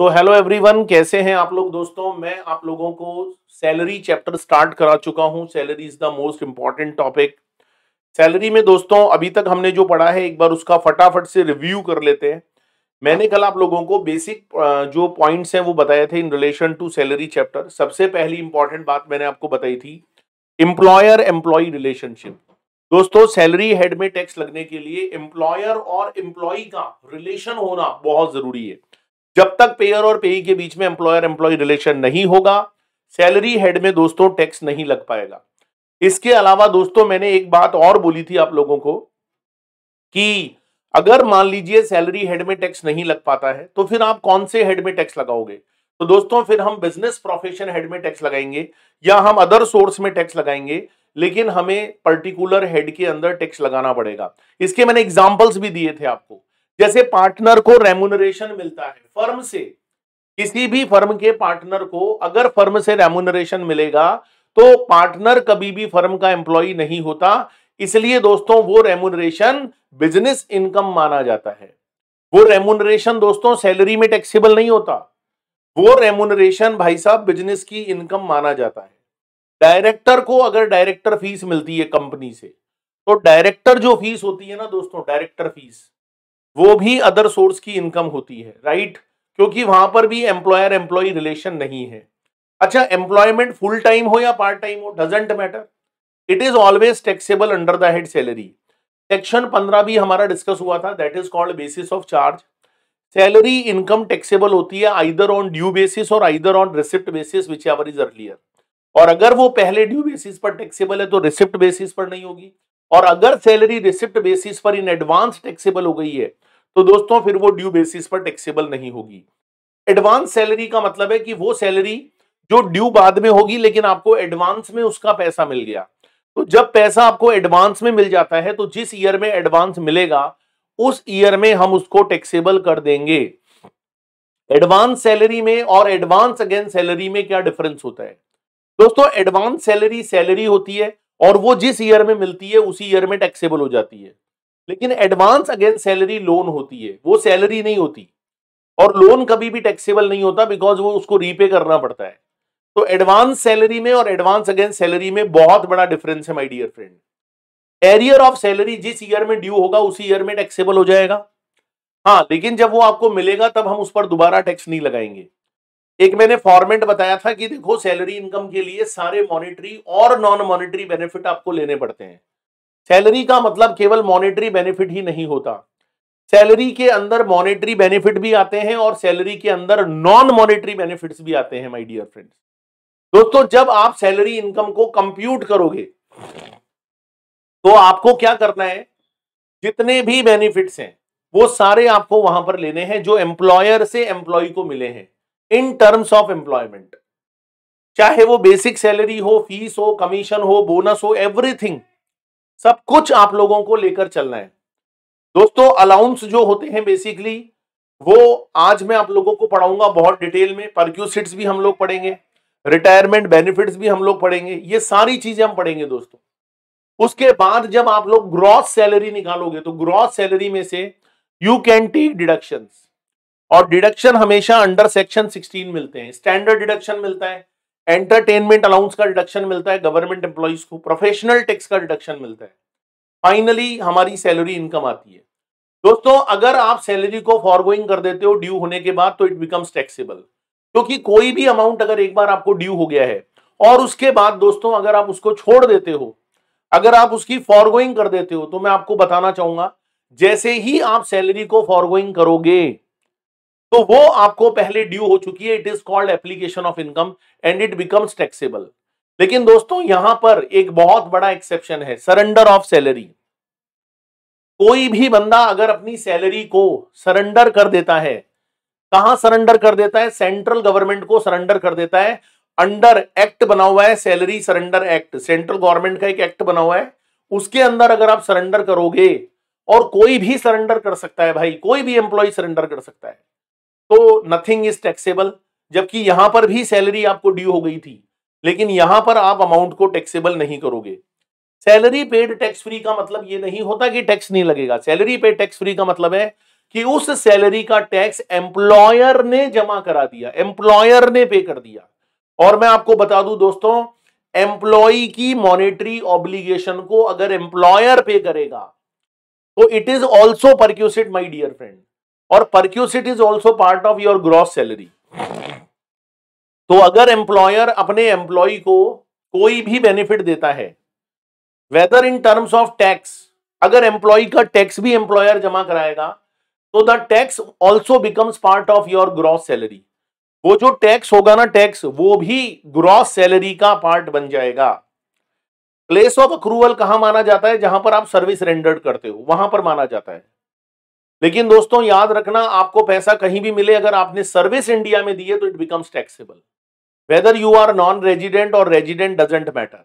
So hello everyone कैसे हैं आप लोग दोस्तों मैं आप लोगों को सैलरी चैप्टर स्टार्ट करा चुका हूं salary is the most important topic salary में दोस्तों अभी तक हमने जो पढ़ा है एक बार उसका फटाफट से रिव्यू कर लेते हैं मैंने कल आप लोगों को बेसिक जो पॉइंट्स हैं वो बताए थे in relation to salary chapter सबसे पहली इंपॉर्टेंट बात मैंने आपको बताई थी एम्प्लॉयर एम्प्लॉय रिलेशनशिप दोस्तों सैलरी हेड में टैक्स लगने के लिए एम्प्लॉयर और एम्प्लॉय का रिलेशन होना बहुत जरूरी है जब तक पेयर और पेई के बीच में एम्प्लॉयर एम्प्लॉय रिलेशन नहीं होगा सैलरी हेड में दोस्तों टैक्स नहीं लग पाएगा इसके अलावा दोस्तों मैंने एक बात और बोली थी आप लोगों को कि अगर मान लीजिए सैलरी हेड में टैक्स नहीं लग पाता है तो फिर आप कौन से हेड में टैक्स लगाओगे तो दोस्तों फिर हम बिजनेस प्रोफेशन हेड में टैक्स लगाएंगे या हम अदर सोर्स में टैक्स लगाएंगे लेकिन हमें पर्टिकुलर हेड के अंदर टैक्स लगाना पड़ेगा इसके मैंने एग्जाम्पल्स भी दिए थे आपको जैसे पार्टनर को रेमुनरेशन मिलता है फर्म से किसी भी फर्म के पार्टनर को अगर फर्म से रेमुनरेशन मिलेगा तो पार्टनर कभी भी फर्म का एम्प्लॉय नहीं होता इसलिए दोस्तों वो रेमुनरेशन बिजनेस इनकम माना जाता है वो रेमुनरेशन दोस्तों सैलरी में टैक्सेबल नहीं होता वो रेमुनरेशन भाई साहब बिजनेस की इनकम माना जाता है डायरेक्टर को अगर डायरेक्टर फीस मिलती है कंपनी से तो डायरेक्टर जो फीस होती है ना दोस्तों डायरेक्टर फीस वो भी अदर सोर्स की इनकम होती है राइट क्योंकि वहां पर भी एम्प्लॉयर एम्प्लॉय रिलेशन नहीं है अच्छा एम्प्लॉयमेंट फुल टाइम हो या पार्ट टाइम हो doesn't matter it is always taxable under the head salary section पंद्रह भी हमारा डिस्कस हुआ था that is called basis of charge salary income taxable होती है आइदर ऑन ड्यू बेसिस और either on receipt basis whichever is earlier और अगर वो पहले ड्यू बेसिस पर टैक्सेबल है तो रिसिप्ट बेसिस पर नहीं होगी और अगर सैलरी रिसिप्ट बेसिस पर इन एडवांस टैक्सेबल हो गई है तो दोस्तों फिर वो ड्यू बेसिस पर टैक्सेबल नहीं होगी एडवांस सैलरी का मतलब है कि वो सैलरी जो ड्यू बाद में होगी लेकिन आपको एडवांस में उसका पैसा मिल गया तो जब पैसा आपको एडवांस में मिल जाता है तो जिस ईयर में एडवांस मिलेगा उस ईयर में हम उसको टैक्सेबल कर देंगे एडवांस सैलरी में और एडवांस अगेन सैलरी में क्या डिफरेंस होता है दोस्तों एडवांस सैलरी सैलरी होती है और वो जिस ईयर में मिलती है उसी ईयर में टैक्सेबल हो जाती है लेकिन एडवांस अगेंस्ट सैलरी लोन होती है वो सैलरी नहीं होती और लोन कभी भी टैक्सेबल नहीं होता बिकॉज वो उसको रीपे करना पड़ता है तो एडवांस सैलरी में और एडवांस अगेंस्ट सैलरी में बहुत बड़ा डिफरेंस है my dear friend arrear of salary जिस ईयर में ड्यू होगा उसी ईयर में टैक्सेबल हो जाएगा हाँ लेकिन जब वो आपको मिलेगा तब हम उस पर दोबारा टैक्स नहीं लगाएंगे एक मैंने फॉर्मेट बताया था कि देखो सैलरी इनकम के लिए सारे मॉनेटरी और नॉन मॉनेटरी बेनिफिट आपको लेने पड़ते हैं सैलरी का मतलब केवल मॉनेटरी बेनिफिट ही नहीं होता सैलरी के अंदर मॉनेटरी बेनिफिट भी आते हैं और सैलरी के अंदर नॉन मॉनेटरी बेनिफिट्स भी आते हैं माय डियर फ्रेंड्स दोस्तों जब आप सैलरी इनकम को कंप्यूट करोगे तो आपको क्या करना है जितने भी बेनिफिट्स हैं वो सारे आपको वहां पर लेने हैं जो एम्प्लॉयर से एम्प्लॉय को मिले हैं इन टर्म्स ऑफ एम्प्लॉयमेंट चाहे वो बेसिक सैलरी हो फीस हो कमीशन हो बोनस हो एवरीथिंग सब कुछ आप लोगों को लेकर चलना है दोस्तों अलाउंस जो होते हैं बेसिकली वो आज मैं आप लोगों को पढ़ाऊंगा बहुत डिटेल में परक्यूसिट्स भी हम लोग पढ़ेंगे रिटायरमेंट बेनिफिट्स भी हम लोग पढ़ेंगे ये सारी चीजें हम पढ़ेंगे दोस्तों उसके बाद जब आप लोग ग्रॉस सैलरी निकालोगे तो ग्रॉस सैलरी में से यू कैन टेक डिडक्शन और डिडक्शन हमेशा अंडर सेक्शन सिक्सटीन मिलते हैं स्टैंडर्ड डिडक्शन मिलता है एंटरटेनमेंट अलाउंस का डिडक्शन मिलता है गवर्नमेंट एम्प्लॉयज को प्रोफेशनल टैक्स का डिडक्शन मिलता है फाइनली हमारी सैलरी इनकम आती है दोस्तों अगर आप सैलरी को फॉरगोइंग कर देते हो ड्यू होने के बाद तो इट बिकम्स टैक्सेबल क्योंकि कोई भी अमाउंट अगर एक बार आपको ड्यू हो गया है और उसके बाद दोस्तों अगर आप उसको छोड़ देते हो अगर आप उसकी फॉरगोइंग कर देते हो तो मैं आपको बताना चाहूंगा जैसे ही आप सैलरी को फॉरगोइंग करोगे तो वो आपको पहले ड्यू हो चुकी है it is called application of income and it becomes taxable लेकिन दोस्तों यहां पर एक बहुत बड़ा एक्सेप्शन है सरेंडर ऑफ सैलरी कोई भी बंदा अगर अपनी सैलरी को सरेंडर कर देता है कहा सरेंडर कर देता है सेंट्रल गवर्नमेंट को सरेंडर कर देता है अंडर एक्ट बना हुआ है salary surrender act central government का एक एक्ट बना हुआ है उसके अंदर अगर आप सरेंडर करोगे और कोई भी सरेंडर कर सकता है भाई कोई भी एम्प्लॉय सरेंडर कर सकता है तो नथिंग इज टैक्सेबल जबकि यहां पर भी सैलरी आपको ड्यू हो गई थी लेकिन यहां पर आप अमाउंट को टैक्सेबल नहीं करोगे सैलरी पेड टैक्स फ्री का मतलब ये नहीं होता कि टैक्स नहीं लगेगा सैलरी पेड टैक्स फ्री का मतलब है कि उस सैलरी का टैक्स एम्प्लॉयर ने जमा करा दिया एम्प्लॉयर ने पे कर दिया और मैं आपको बता दूं दोस्तों एम्प्लॉय की मॉनेटरी ऑब्लिगेशन को अगर एम्प्लॉयर पे करेगा तो it is also perquisite my dear friend और perquisite is also part of your gross salary तो अगर एम्प्लॉयर अपने एम्प्लॉय को कोई भी बेनिफिट देता है whether in terms of tax अगर एम्प्लॉय का टैक्स भी एम्प्लॉयर जमा कराएगा तो the tax also becomes part of your gross salary वो जो टैक्स होगा ना टैक्स वो भी ग्रॉस सैलरी का पार्ट बन जाएगा प्लेस ऑफ अक्रूवल कहां माना जाता है जहां पर आप सर्विस रेंडर्ड करते हो वहां पर माना जाता है लेकिन दोस्तों याद रखना आपको पैसा कहीं भी मिले अगर आपने सर्विस इंडिया में दी है तो it becomes taxable whether you are non resident और रेजिडेंट डजेंट मैटर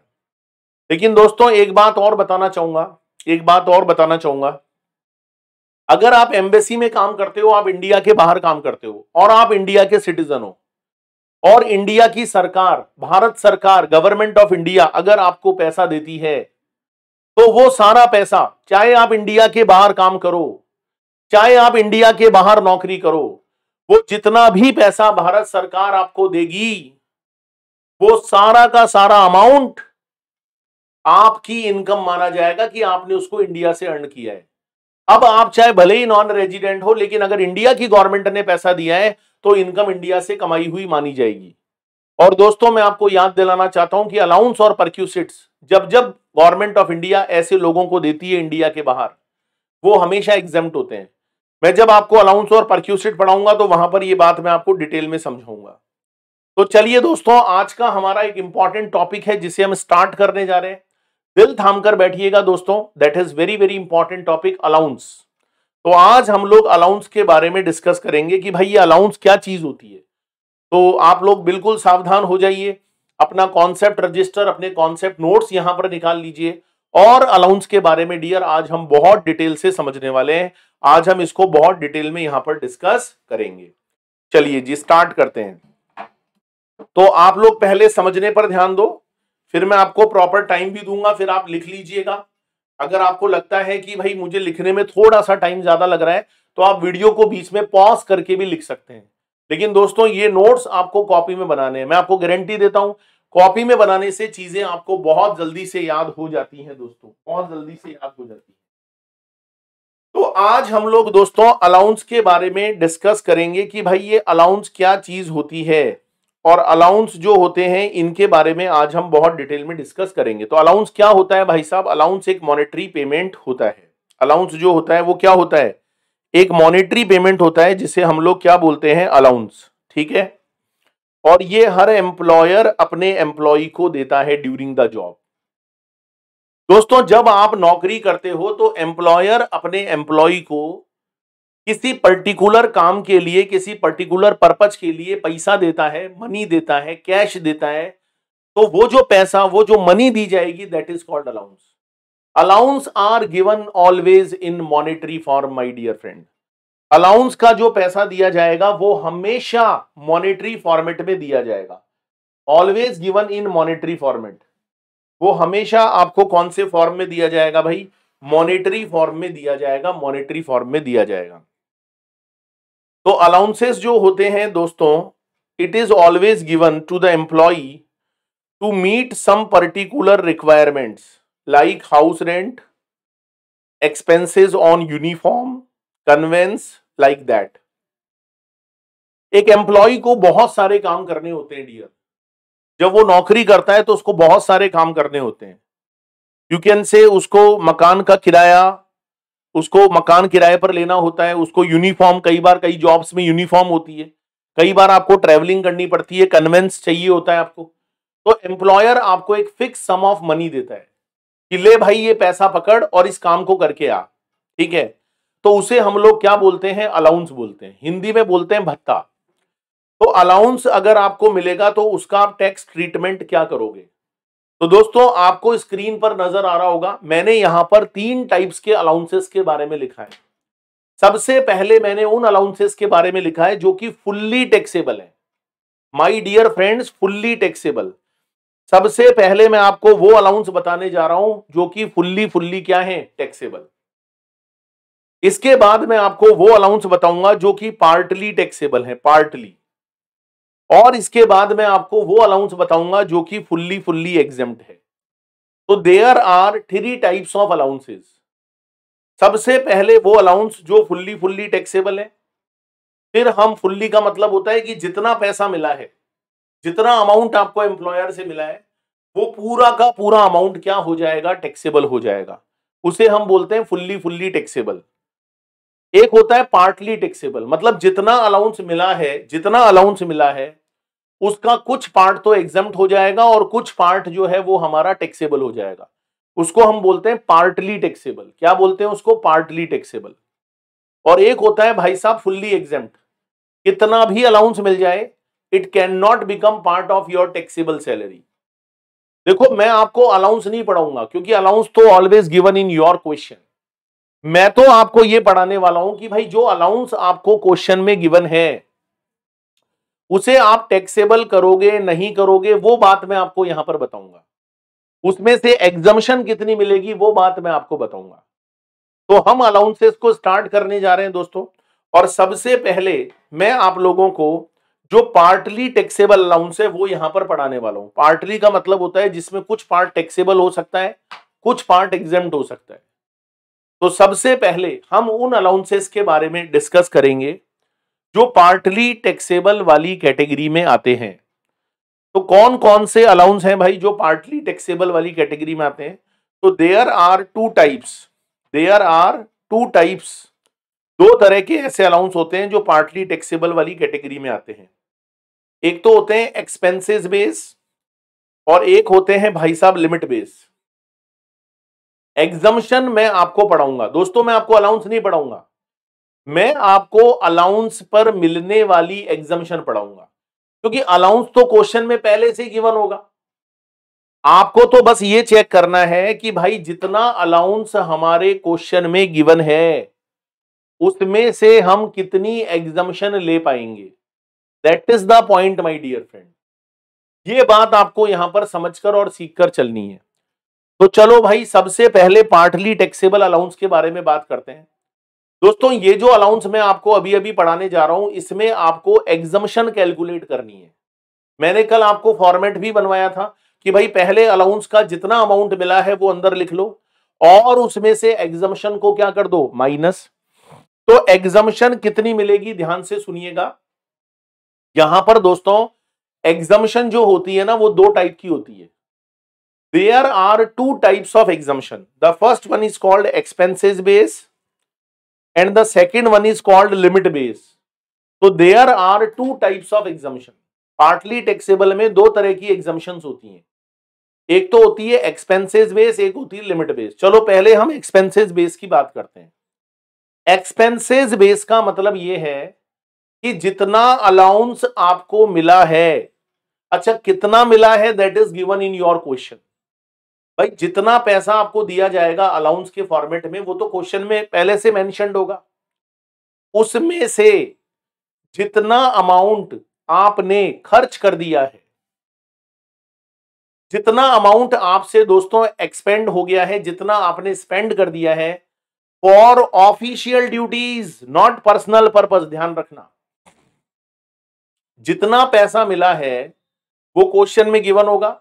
लेकिन दोस्तों एक बात और बताना चाहूंगा एक बात और बताना चाहूंगा अगर आप एम्बेसी में काम करते हो आप इंडिया के बाहर काम करते हो और आप इंडिया के सिटीजन हो और इंडिया की सरकार भारत सरकार गवर्नमेंट ऑफ इंडिया अगर आपको पैसा देती है तो वो सारा पैसा चाहे आप इंडिया के बाहर काम करो चाहे आप इंडिया के बाहर नौकरी करो वो जितना भी पैसा भारत सरकार आपको देगी वो सारा का सारा अमाउंट आपकी इनकम माना जाएगा कि आपने उसको इंडिया से अर्न किया है अब आप चाहे भले ही नॉन रेजिडेंट हो लेकिन अगर इंडिया की गवर्नमेंट ने पैसा दिया है तो इनकम इंडिया से कमाई हुई मानी जाएगी और दोस्तों मैं आपको याद दिलाना चाहता हूं कि अलाउंस और परक्यूसिट्स जब जब गवर्नमेंट ऑफ इंडिया ऐसे लोगों को देती है इंडिया के बाहर वो हमेशा एग्जाम होते हैं मैं जब आपको अलाउंस और परक्यूसिट पढ़ाऊंगा तो वहां पर ये बात मैं आपको डिटेल में समझाऊंगा तो चलिए दोस्तों आज का हमारा एक इंपॉर्टेंट टॉपिक है जिसे हम स्टार्ट करने जा रहे हैं दिल थाम कर बैठिएगा दोस्तों that is very very important topic allowance तो आज हम लोग अलाउंस के बारे में डिस्कस करेंगे कि भाई ये अलाउंस क्या चीज होती है तो आप लोग बिल्कुल सावधान हो जाइए अपना कॉन्सेप्ट रजिस्टर अपने कॉन्सेप्ट नोट्स यहां पर निकाल लीजिए और अलाउंस के बारे में डियर आज हम बहुत डिटेल से समझने वाले हैं आज हम इसको बहुत डिटेल में यहां पर डिस्कस करेंगे चलिए जी स्टार्ट करते हैं तो आप लोग पहले समझने पर ध्यान दो फिर मैं आपको प्रॉपर टाइम भी दूंगा फिर आप लिख लीजिएगा अगर आपको लगता है कि भाई मुझे लिखने में थोड़ा सा टाइम ज्यादा लग रहा है तो आप वीडियो को बीच में पॉज करके भी लिख सकते हैं लेकिन दोस्तों ये नोट्स आपको कॉपी में बनाने हैं मैं आपको गारंटी देता हूं कॉपी में बनाने से चीजें आपको बहुत जल्दी से याद हो जाती हैं दोस्तों बहुत जल्दी से याद हो जाती है तो आज हम लोग दोस्तों अलाउंस के बारे में डिस्कस करेंगे कि भाई ये अलाउंस क्या चीज होती है और अलाउंस जो होते हैं इनके बारे में आज हम बहुत डिटेल में डिस्कस करेंगे तो अलाउंस क्या होता है भाई साहब अलाउंस एक मॉनेटरी पेमेंट होता है अलाउंस जो होता है वो क्या होता है एक मॉनेटरी पेमेंट होता है जिसे हम लोग क्या बोलते हैं अलाउंस ठीक है और ये हर एम्प्लॉयर अपने एम्प्लॉय को देता है ड्यूरिंग द जॉब दोस्तों जब आप नौकरी करते हो तो एम्प्लॉयर अपने एम्प्लॉय को किसी पर्टिकुलर काम के लिए किसी पर्टिकुलर पर्पज के लिए पैसा देता है मनी देता है कैश देता है तो वो जो पैसा वो जो मनी दी जाएगी that is called allowance allowance are given always in monetary form my dear friend allowance का जो पैसा दिया जाएगा वो हमेशा मॉनेटरी फॉर्मेट में दिया जाएगा always given in monetary format वो हमेशा आपको कौन से फॉर्म में दिया जाएगा भाई मॉनेटरी फॉर्म में दिया जाएगा मॉनेटरी फॉर्म में दिया जाएगा तो अलाउंसेस जो होते हैं दोस्तों it is always given to the employee to meet some particular requirements like house rent expenses on uniform conveyance like that एक एम्प्लॉय को बहुत सारे काम करने होते हैं डियर जब वो नौकरी करता है तो उसको बहुत सारे काम करने होते हैं यू कैन से उसको मकान का किराया उसको मकान किराए पर लेना होता है उसको यूनिफॉर्म कई बार कई जॉब्स में यूनिफॉर्म होती है कई बार आपको ट्रेवलिंग करनी पड़ती है कन्वेंस चाहिए होता है आपको तो एम्प्लॉयर आपको एक फिक्स सम ऑफ मनी देता है कि ले भाई ये पैसा पकड़ और इस काम को करके आ ठीक है तो उसे हम लोग क्या बोलते हैं अलाउंस बोलते हैं हिंदी में बोलते हैं भत्ता तो अलाउंस अगर आपको मिलेगा तो उसका आप टैक्स ट्रीटमेंट क्या करोगे तो दोस्तों आपको स्क्रीन पर नजर आ रहा होगा मैंने यहां पर तीन टाइप्स के अलाउंसेस के बारे में लिखा है सबसे पहले मैंने उन अलाउंसेस के बारे में लिखा है जो कि फुल्ली टैक्सेबल है my dear friends fully taxable सबसे पहले मैं आपको वो अलाउंस बताने जा रहा हूं जो कि फुल्ली फुल्ली क्या है टैक्सेबल इसके बाद मैं आपको वो अलाउंस बताऊंगा जो कि पार्टली टैक्सेबल है पार्टली और इसके बाद मैं आपको वो अलाउंस बताऊंगा जो कि फुल्ली फुल्ली एग्जेम्प्ट है तो there are three types of allowances सबसे पहले वो अलाउंस जो फुल्ली फुल्ली टैक्सेबल है फिर हम फुल्ली का मतलब होता है कि जितना पैसा मिला है जितना अमाउंट आपको एम्प्लॉयर से मिला है वो पूरा का पूरा अमाउंट क्या हो जाएगा टैक्सेबल हो जाएगा उसे हम बोलते हैं फुल्ली फुल्ली टैक्सेबल एक होता है पार्टली टैक्सेबल मतलब जितना अलाउंस मिला है जितना अलाउंस मिला है उसका कुछ पार्ट तो एग्जाम हो जाएगा और कुछ पार्ट जो है वो हमारा टेक्सेबल हो जाएगा उसको हम बोलते हैं पार्टली टेक्सेबल क्या बोलते हैं उसको पार्टली टेक्सेबल और एक होता है भाई साहब फुल्ली एग्जाम कितना भी अलाउंस मिल जाए it can not become part of your taxable salary देखो मैं आपको अलाउंस नहीं पढ़ाऊंगा क्योंकि अलाउंस तो always given in your question मैं तो आपको ये पढ़ाने वाला हूं कि भाई जो अलाउंस आपको क्वेश्चन में गिवन है उसे आप टैक्सेबल करोगे नहीं करोगे वो बात मैं आपको यहां पर बताऊंगा उसमें से एग्जम्शन कितनी मिलेगी वो बात मैं आपको बताऊंगा तो हम अलाउंसेस को स्टार्ट करने जा रहे हैं दोस्तों और सबसे पहले मैं आप लोगों को जो पार्टली टैक्सेबल अलाउंस है वो यहां पर पढ़ाने वाला हूं पार्टली का मतलब होता है जिसमें कुछ पार्ट टैक्सेबल हो सकता है कुछ पार्ट एग्जाम हो सकता है तो सबसे पहले हम उन अलाउंसेस के बारे में डिस्कस करेंगे जो पार्टली टैक्सेबल वाली कैटेगरी में आते हैं तो कौन कौन से अलाउंस हैं भाई जो पार्टली टैक्सेबल वाली कैटेगरी में आते हैं तो there are two types there are two types दो तरह के ऐसे अलाउंस होते हैं जो पार्टली टैक्सेबल वाली कैटेगरी में आते हैं एक तो होते हैं एक्सपेंसेस बेस और एक होते हैं भाई साहब लिमिट बेस एग्जम्शन मैं आपको पढ़ाऊंगा दोस्तों मैं आपको अलाउंस नहीं पढ़ाऊंगा मैं आपको अलाउंस पर मिलने वाली एग्जामेशन पढ़ाऊंगा क्योंकि अलाउंस तो क्वेश्चन में पहले से गिवन होगा आपको तो बस ये चेक करना है कि भाई जितना अलाउंस हमारे क्वेश्चन में गिवन है उसमें से हम कितनी एग्जामेशन ले पाएंगे that is the point my dear friend ये बात आपको यहां पर समझकर और सीखकर चलनी है तो चलो भाई सबसे पहले पार्टली टैक्सेबल अलाउंस के बारे में बात करते हैं दोस्तों ये जो अलाउंस मैं आपको अभी अभी पढ़ाने जा रहा हूं इसमें आपको एग्जम्शन कैलकुलेट करनी है मैंने कल आपको फॉर्मेट भी बनवाया था कि भाई पहले अलाउंस का जितना अमाउंट मिला है वो अंदर लिख लो और उसमें से एग्जम्शन को क्या कर दो माइनस तो एग्जम्पन कितनी मिलेगी ध्यान से सुनिएगा यहां पर दोस्तों एग्जम्शन जो होती है ना वो दो टाइप की होती है there are two types of exemption the first one is called expenses base and the second one is called limit base तो there are two types of exemption partly taxable में दो तरह की एग्जामेशन होती हैं एक तो होती है एक्सपेंसेस बेस एक होती है लिमिट बेस चलो पहले हम एक्सपेंसेस बेस की बात करते हैं एक्सपेंसेस बेस का मतलब यह है कि जितना अलाउंस आपको मिला है अच्छा कितना मिला है that is given in your question भाई जितना पैसा आपको दिया जाएगा अलाउंस के फॉर्मेट में वो तो क्वेश्चन में पहले से मैंशनड होगा उसमें से जितना अमाउंट आपने खर्च कर दिया है जितना अमाउंट आपसे दोस्तों एक्सपेंड हो गया है जितना आपने स्पेंड कर दिया है for official duties not personal purpose ध्यान रखना जितना पैसा मिला है वो क्वेश्चन में गिवन होगा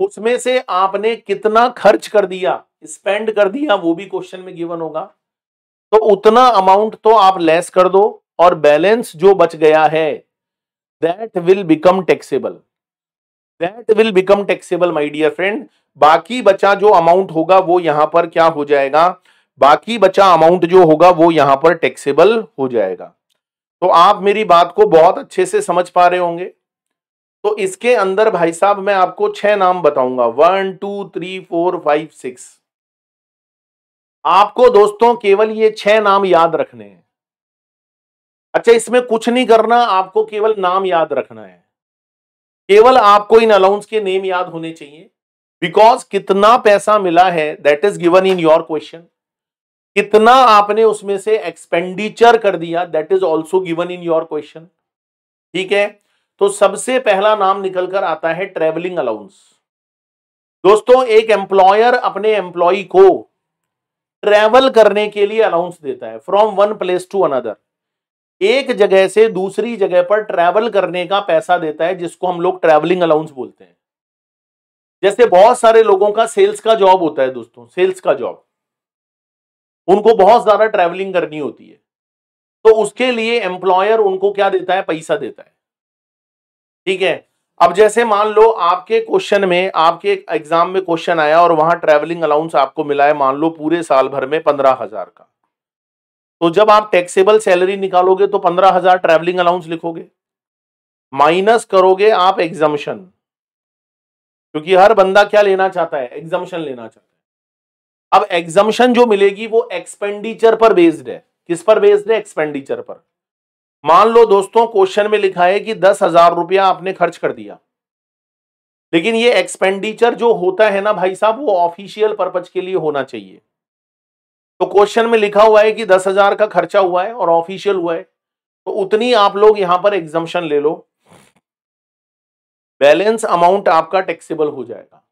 उसमें से आपने कितना खर्च कर दिया स्पेंड कर दिया वो भी क्वेश्चन में गिवन होगा तो उतना अमाउंट तो आप लेस कर दो और बैलेंस जो बच गया है that will become taxable that will become taxable my dear friend बाकी बचा जो अमाउंट होगा वो यहां पर क्या हो जाएगा बाकी बचा अमाउंट जो होगा वो यहां पर टैक्सेबल हो जाएगा तो आप मेरी बात को बहुत अच्छे से समझ पा रहे होंगे तो इसके अंदर भाई साहब मैं आपको छह नाम बताऊंगा one two three four five six आपको दोस्तों केवल ये छह नाम याद रखने हैं अच्छा इसमें कुछ नहीं करना आपको केवल नाम याद रखना है केवल आपको इन अलाउंस के नेम याद होने चाहिए बिकॉज कितना पैसा मिला है that is given in your question कितना आपने उसमें से एक्सपेंडिचर कर दिया that is also given in your question ठीक है तो सबसे पहला नाम निकलकर आता है ट्रेवलिंग अलाउंस दोस्तों एक एम्प्लॉयर अपने एम्प्लॉय को ट्रेवल करने के लिए अलाउंस देता है from one place to another एक जगह से दूसरी जगह पर ट्रेवल करने का पैसा देता है जिसको हम लोग ट्रेवलिंग अलाउंस बोलते हैं जैसे बहुत सारे लोगों का सेल्स का जॉब होता है दोस्तों सेल्स का जॉब उनको बहुत ज्यादा ट्रेवलिंग करनी होती है तो उसके लिए एम्प्लॉयर उनको क्या देता है पैसा देता है ठीक है अब जैसे मान लो आपके क्वेश्चन में आपके एग्जाम में क्वेश्चन आया और वहां ट्रेवलिंग अलाउंस आपको मिला है मान लो पूरे साल भर में पंद्रह हजार का तो जब आप टैक्सेबल सैलरी निकालोगे तो पंद्रह हजार ट्रेवलिंग अलाउंस लिखोगे माइनस करोगे आप एग्जामिशन क्योंकि हर बंदा क्या लेना चाहता है एग्जामिशन लेना चाहता है अब एग्जामिशन जो मिलेगी वो एक्सपेंडिचर पर बेस्ड है किस पर बेस्ड है एक्सपेंडिचर पर मान लो दोस्तों क्वेश्चन में लिखा है कि दस हजार रुपया आपने खर्च कर दिया लेकिन ये एक्सपेंडिचर जो होता है ना भाई साहब वो ऑफिशियल पर्पज के लिए होना चाहिए तो क्वेश्चन में लिखा हुआ है कि दस हजार का खर्चा हुआ है और ऑफिशियल हुआ है तो उतनी आप लोग यहां पर एग्जाम्शन ले लो बैलेंस अमाउंट आपका टैक्सेबल हो जाएगा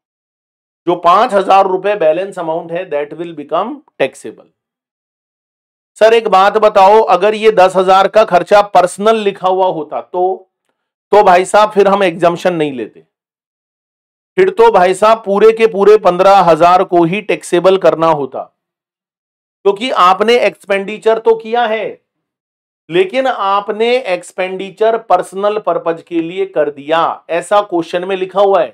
जो पांच हजार रुपए बैलेंस अमाउंट है that will become taxable sir एक बात बताओ अगर ये दस हजार का खर्चा पर्सनल लिखा हुआ होता तो तो भाई साहब फिर हम एग्जामेशन नहीं लेते फिर तो भाई साहब पूरे के पूरे पंद्रह हजार को ही टैक्सेबल करना होता क्योंकि तो आपने एक्सपेंडिचर तो किया है लेकिन आपने एक्सपेंडिचर पर्सनल पर्पज के लिए कर दिया ऐसा क्वेश्चन में लिखा हुआ है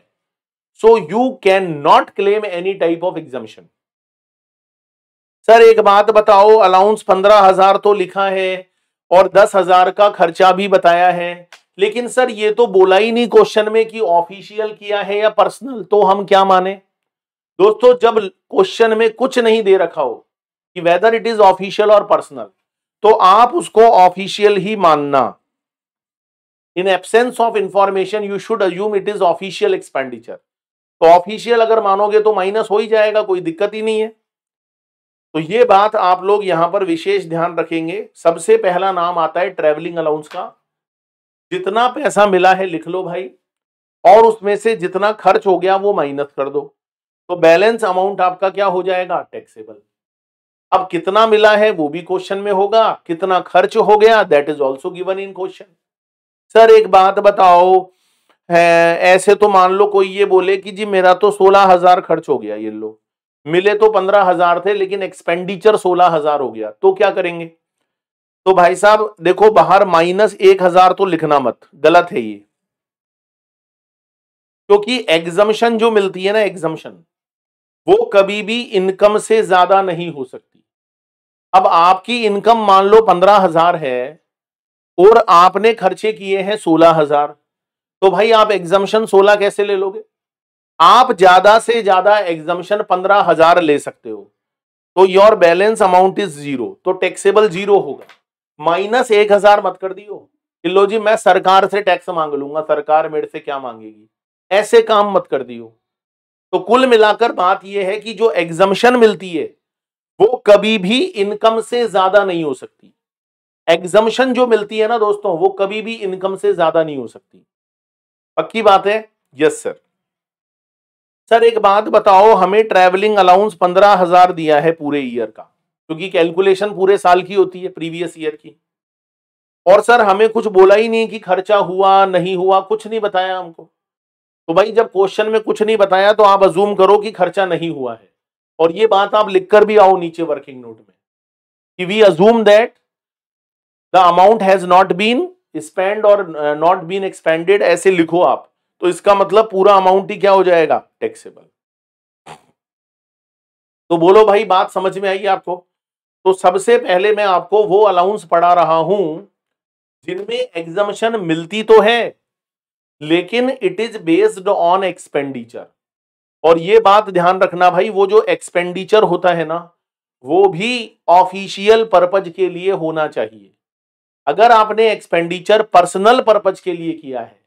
so you can not claim any type of exemption sir एक बात बताओ अलाउंस पंद्रह हजार तो लिखा है और दस हजार का खर्चा भी बताया है लेकिन सर ये तो बोला ही नहीं क्वेश्चन में कि ऑफिशियल किया है या पर्सनल तो हम क्या माने दोस्तों जब क्वेश्चन में कुछ नहीं दे रखा हो कि वेदर इट इज ऑफिशियल और पर्सनल तो आप उसको ऑफिशियल ही मानना in absence of information you should assume it is official expenditure तो ऑफिशियल अगर मानोगे तो माइनस हो ही जाएगा कोई दिक्कत ही नहीं है तो ये बात आप लोग यहाँ पर विशेष ध्यान रखेंगे सबसे पहला नाम आता है ट्रेवलिंग अलाउंस का जितना पैसा मिला है लिख लो भाई और उसमें से जितना खर्च हो गया वो माइनस कर दो तो बैलेंस अमाउंट आपका क्या हो जाएगा टैक्सेबल अब कितना मिला है वो भी क्वेश्चन में होगा कितना खर्च हो गया that is also given in question sir एक बात बताओ ऐसे तो मान लो कोई ये बोले कि जी मेरा तो सोलह हजार खर्च हो गया ये लो मिले तो पंद्रह हजार थे लेकिन एक्सपेंडिचर सोलह हजार हो गया तो क्या करेंगे तो भाई साहब देखो बाहर माइनस एक हजार तो लिखना मत गलत है ये क्योंकि एग्जम्शन जो मिलती है ना एग्जम्शन वो कभी भी इनकम से ज्यादा नहीं हो सकती अब आपकी इनकम मान लो पंद्रह हजार है और आपने खर्चे किए हैं सोलह हजार तो भाई आप एग्जम्शन सोलह कैसे ले लोगे आप ज्यादा से ज्यादा एग्जामेशन पंद्रह हजार ले सकते हो तो your balance amount is zero तो टैक्सेबल जीरो होगा माइनस एक हजार मत कर दियो लो जी मैं सरकार से टैक्स मांग लूंगा सरकार मेरे से क्या मांगेगी ऐसे काम मत कर दियो तो कुल मिलाकर बात यह है कि जो एग्जामेशन मिलती है वो कभी भी इनकम से ज्यादा नहीं हो सकती एग्जामेशन जो मिलती है ना दोस्तों वो कभी भी इनकम से ज्यादा नहीं हो सकती पक्की बात है यस सर सर एक बात बताओ हमें ट्रैवलिंग अलाउंस पंद्रह हजार दिया है पूरे ईयर का क्योंकि कैलकुलेशन पूरे साल की होती है प्रीवियस ईयर की और सर हमें कुछ बोला ही नहीं कि खर्चा हुआ नहीं हुआ कुछ नहीं बताया हमको तो भाई जब क्वेश्चन में कुछ नहीं बताया तो आप अजूम करो कि खर्चा नहीं हुआ है और ये बात आप लिखकर भी आओ नीचे वर्किंग नोट में कि we assume that the amount has not been spend और नॉट बीन एक्सपेंडेड ऐसे लिखो आप तो इसका मतलब पूरा अमाउंट ही क्या हो जाएगा टैक्सेबल तो बोलो भाई बात समझ में आई आपको तो सबसे पहले मैं आपको वो अलाउंस पढ़ा रहा हूं जिनमें एग्जामेशन मिलती तो है लेकिन it is based on expenditure और ये बात ध्यान रखना भाई वो जो एक्सपेंडिचर होता है ना वो भी ऑफिशियल पर्पज के लिए होना चाहिए अगर आपने एक्सपेंडिचर पर्सनल पर्पज के लिए किया है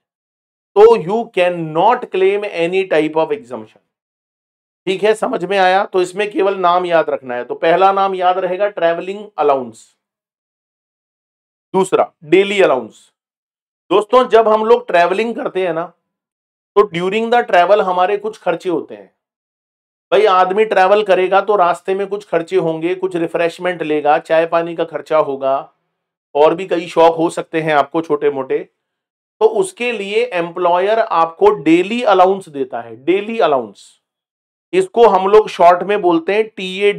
तो you can not claim any type of exemption ठीक है समझ में आया तो इसमें केवल नाम याद रखना है तो पहला नाम याद रहेगा ट्रेवलिंग अलाउंस दूसरा डेली अलाउंस दोस्तों जब हम लोग ट्रेवलिंग करते हैं ना तो ड्यूरिंग द ट्रैवल हमारे कुछ खर्चे होते हैं भाई आदमी ट्रैवल करेगा तो रास्ते में कुछ खर्चे होंगे कुछ रिफ्रेशमेंट लेगा चाय पानी का खर्चा होगा और भी कई शौक हो सकते हैं आपको छोटे मोटे तो उसके लिए एम्प्लॉयर आपको डेली अलाउंस देता है डेली अलाउंस इसको हम लोग शॉर्ट में बोलते हैं टीए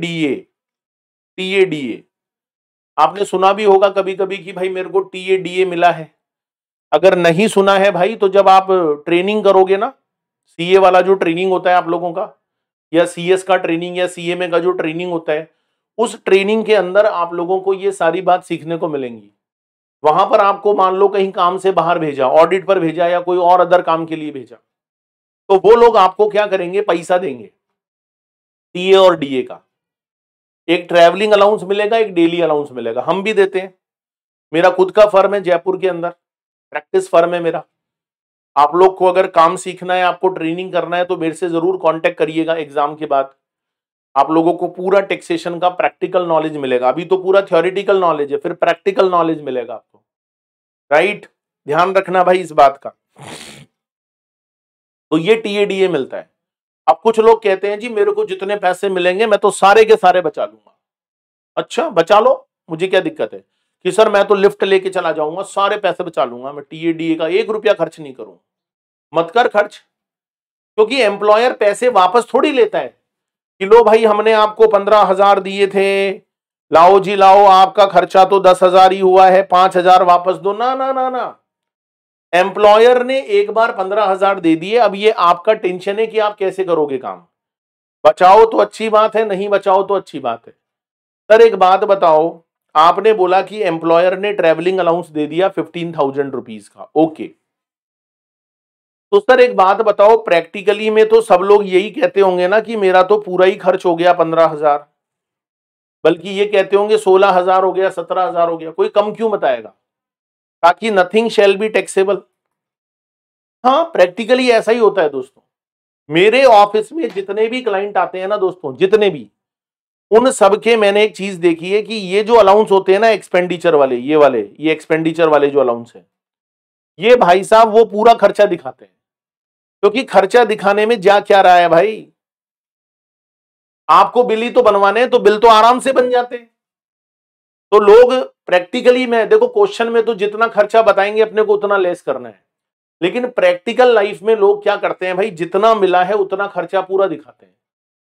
ए डी ए आपने सुना भी होगा कभी कभी कि भाई मेरे को टी ए डी ए मिला है अगर नहीं सुना है भाई तो जब आप ट्रेनिंग करोगे ना सीए वाला जो ट्रेनिंग होता है आप लोगों का या सी एस का ट्रेनिंग या सी ए का जो ट्रेनिंग होता है उस ट्रेनिंग के अंदर आप लोगों को ये सारी बात सीखने को मिलेंगी वहां पर आपको मान लो कहीं काम से बाहर भेजा ऑडिट पर भेजा या कोई और अदर काम के लिए भेजा तो वो लोग आपको क्या करेंगे पैसा देंगे टीए और डीए का एक ट्रैवलिंग अलाउंस मिलेगा एक डेली अलाउंस मिलेगा हम भी देते हैं मेरा खुद का फर्म है जयपुर के अंदर प्रैक्टिस फर्म है मेरा आप लोग को अगर काम सीखना है आपको ट्रेनिंग करना है तो मेरे से जरूर कांटेक्ट करिएगा एग्जाम के बाद आप लोगों को पूरा टैक्सेशन का प्रैक्टिकल नॉलेज मिलेगा अभी तो पूरा थ्योरिटिकल नॉलेज है फिर प्रैक्टिकल नॉलेज मिलेगा आपको राइट ध्यान रखना भाई इस बात का तो ये टीएडीए मिलता है अब कुछ लोग कहते हैं जी मेरे को जितने पैसे मिलेंगे मैं तो सारे के सारे बचा लूंगा अच्छा बचा लो मुझे क्या दिक्कत है कि सर मैं तो लिफ्ट लेके चला जाऊंगा सारे पैसे बचा लूंगा मैं टीएडीए का एक रुपया खर्च नहीं करूंगा मत कर खर्च क्योंकि एम्प्लॉयर पैसे वापस थोड़ी लेता है कि लो भाई हमने आपको पंद्रह हजार दिए थे लाओ जी लाओ आपका खर्चा तो दस हजार ही हुआ है पांच हजार वापस दो ना ना ना ना एम्प्लॉयर ने एक बार पंद्रह हजार दे दिए अब ये आपका टेंशन है कि आप कैसे करोगे काम बचाओ तो अच्छी बात है नहीं बचाओ तो अच्छी बात है सर एक बात बताओ आपने बोला कि एम्प्लॉयर ने ट्रेवलिंग अलाउंस दे दिया फिफ्टीन थाउजेंड रुपीज का ओके तो सर एक बात बताओ प्रैक्टिकली में तो सब लोग यही कहते होंगे ना कि मेरा तो पूरा ही खर्च हो गया पंद्रह हजार बल्कि ये कहते होंगे सोलह हजार हो गया सत्रह हजार हो गया कोई कम क्यों बताएगा ताकि नथिंग शेल बी टैक्सेबल हाँ प्रैक्टिकली ऐसा ही होता है दोस्तों मेरे ऑफिस में जितने भी क्लाइंट आते हैं ना दोस्तों जितने भी उन सब के मैंने एक चीज देखी है कि ये जो अलाउंस होते हैं ना एक्सपेंडिचर वाले ये वाले ये एक्सपेंडिचर वाले जो अलाउंस है ये भाई साहब वो पूरा खर्चा दिखाते हैं क्योंकि खर्चा दिखाने में जा क्या रहा है भाई आपको बिल ही तो बनवाने तो बिल तो आराम से बन जाते तो लोग प्रैक्टिकली में देखो क्वेश्चन में तो जितना खर्चा बताएंगे अपने को उतना लेस करना है लेकिन प्रैक्टिकल लाइफ में लोग क्या करते हैं भाई जितना मिला है उतना खर्चा पूरा दिखाते हैं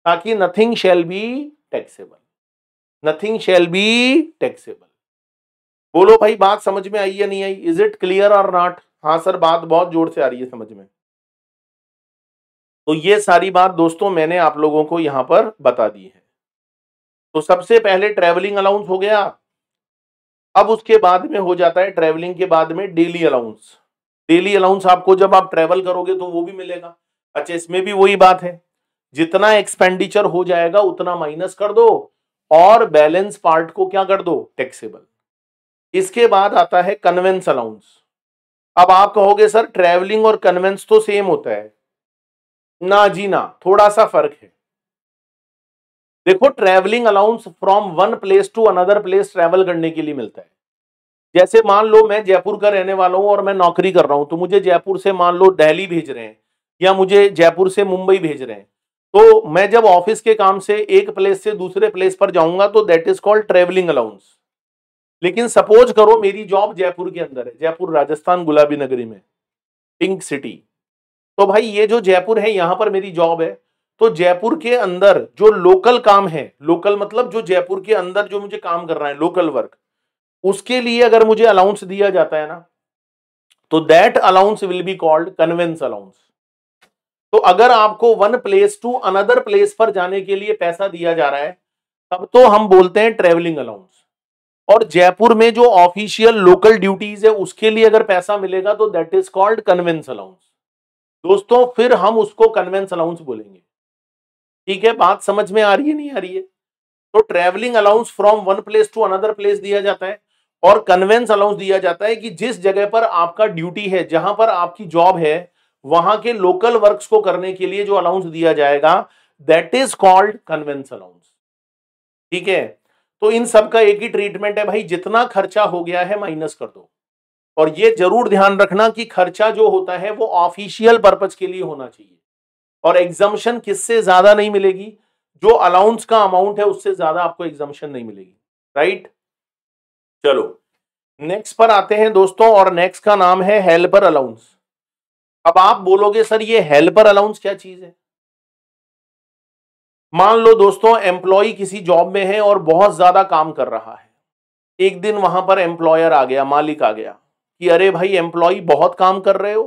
ताकि nothing shall be taxable nothing shall be taxable बोलो भाई बात समझ में आई या नहीं आई इज इट क्लियर और नॉट हाँ सर बात बहुत जोर से आ रही है समझ में तो ये सारी बात दोस्तों मैंने आप लोगों को यहां पर बता दी है तो सबसे पहले ट्रेवलिंग अलाउंस हो गया अब उसके बाद में हो जाता है ट्रेवलिंग के बाद में डेली अलाउंस डेली अलाउंस आपको जब आप ट्रेवल करोगे तो वो भी मिलेगा अच्छा इसमें भी वही बात है जितना एक्सपेंडिचर हो जाएगा उतना माइनस कर दो और बैलेंस पार्ट को क्या कर दो टैक्सेबल इसके बाद आता है कन्वेंस अलाउंस अब आप कहोगे सर ट्रेवलिंग और कन्वेंस तो सेम होता है ना ना थोड़ा सा फर्क है देखो travelling allowance from one place to another place travel करने के लिए मिलता है जैसे मान लो मैं जयपुर का रहने वाला हूँ और मैं नौकरी कर रहा हूँ तो मुझे जयपुर से मान लो दिल्ली भेज रहे हैं या मुझे जयपुर से मुंबई भेज रहे हैं तो मैं जब ऑफिस के काम से एक प्लेस से दूसरे प्लेस पर जाऊंगा तो that is called travelling allowance लेकिन सपोज करो मेरी जॉब जयपुर के अंदर है जयपुर राजस्थान गुलाबी नगरी में पिंक सिटी तो भाई ये जो जयपुर है यहां पर मेरी जॉब है तो जयपुर के अंदर जो लोकल काम है लोकल मतलब जो जयपुर के अंदर जो मुझे काम कर रहा है लोकल वर्क उसके लिए अगर मुझे अलाउंस दिया जाता है ना तो that allowance will be called conveyance allowance तो अगर आपको one place to another place पर जाने के लिए पैसा दिया जा रहा है तब तो हम बोलते हैं ट्रेवलिंग अलाउंस और जयपुर में जो ऑफिशियल लोकल ड्यूटीज है उसके लिए अगर पैसा मिलेगा तो that is called conveyance allowance दोस्तों फिर हम उसको कन्वेंस अलाउंस बोलेंगे ठीक है बात समझ में आ रही है नहीं आ रही है तो travelling allowance from one place to another place दिया जाता है और कन्वेंस अलाउंस दिया जाता है कि जिस जगह पर आपका ड्यूटी है जहां पर आपकी जॉब है वहां के लोकल वर्क को करने के लिए जो अलाउंस दिया जाएगा that is called conveyance allowance ठीक है तो इन सब का एक ही ट्रीटमेंट है भाई जितना खर्चा हो गया है माइनस कर दो और ये जरूर ध्यान रखना कि खर्चा जो होता है वो ऑफिशियल पर्पज के लिए होना चाहिए और एग्जामेशन किससे ज्यादा नहीं मिलेगी जो अलाउंस का अमाउंट है उससे ज्यादा आपको एग्जामेशन नहीं मिलेगी राइट चलो नेक्स्ट पर आते हैं दोस्तों और नेक्स्ट का नाम है हेल्पर अलाउंस अब आप बोलोगे सर ये हेल्पर अलाउंस क्या चीज है मान लो दोस्तों एम्प्लॉय किसी जॉब में है और बहुत ज्यादा काम कर रहा है एक दिन वहां पर एम्प्लॉयर आ गया मालिक आ गया कि अरे भाई एम्प्लॉय बहुत काम कर रहे हो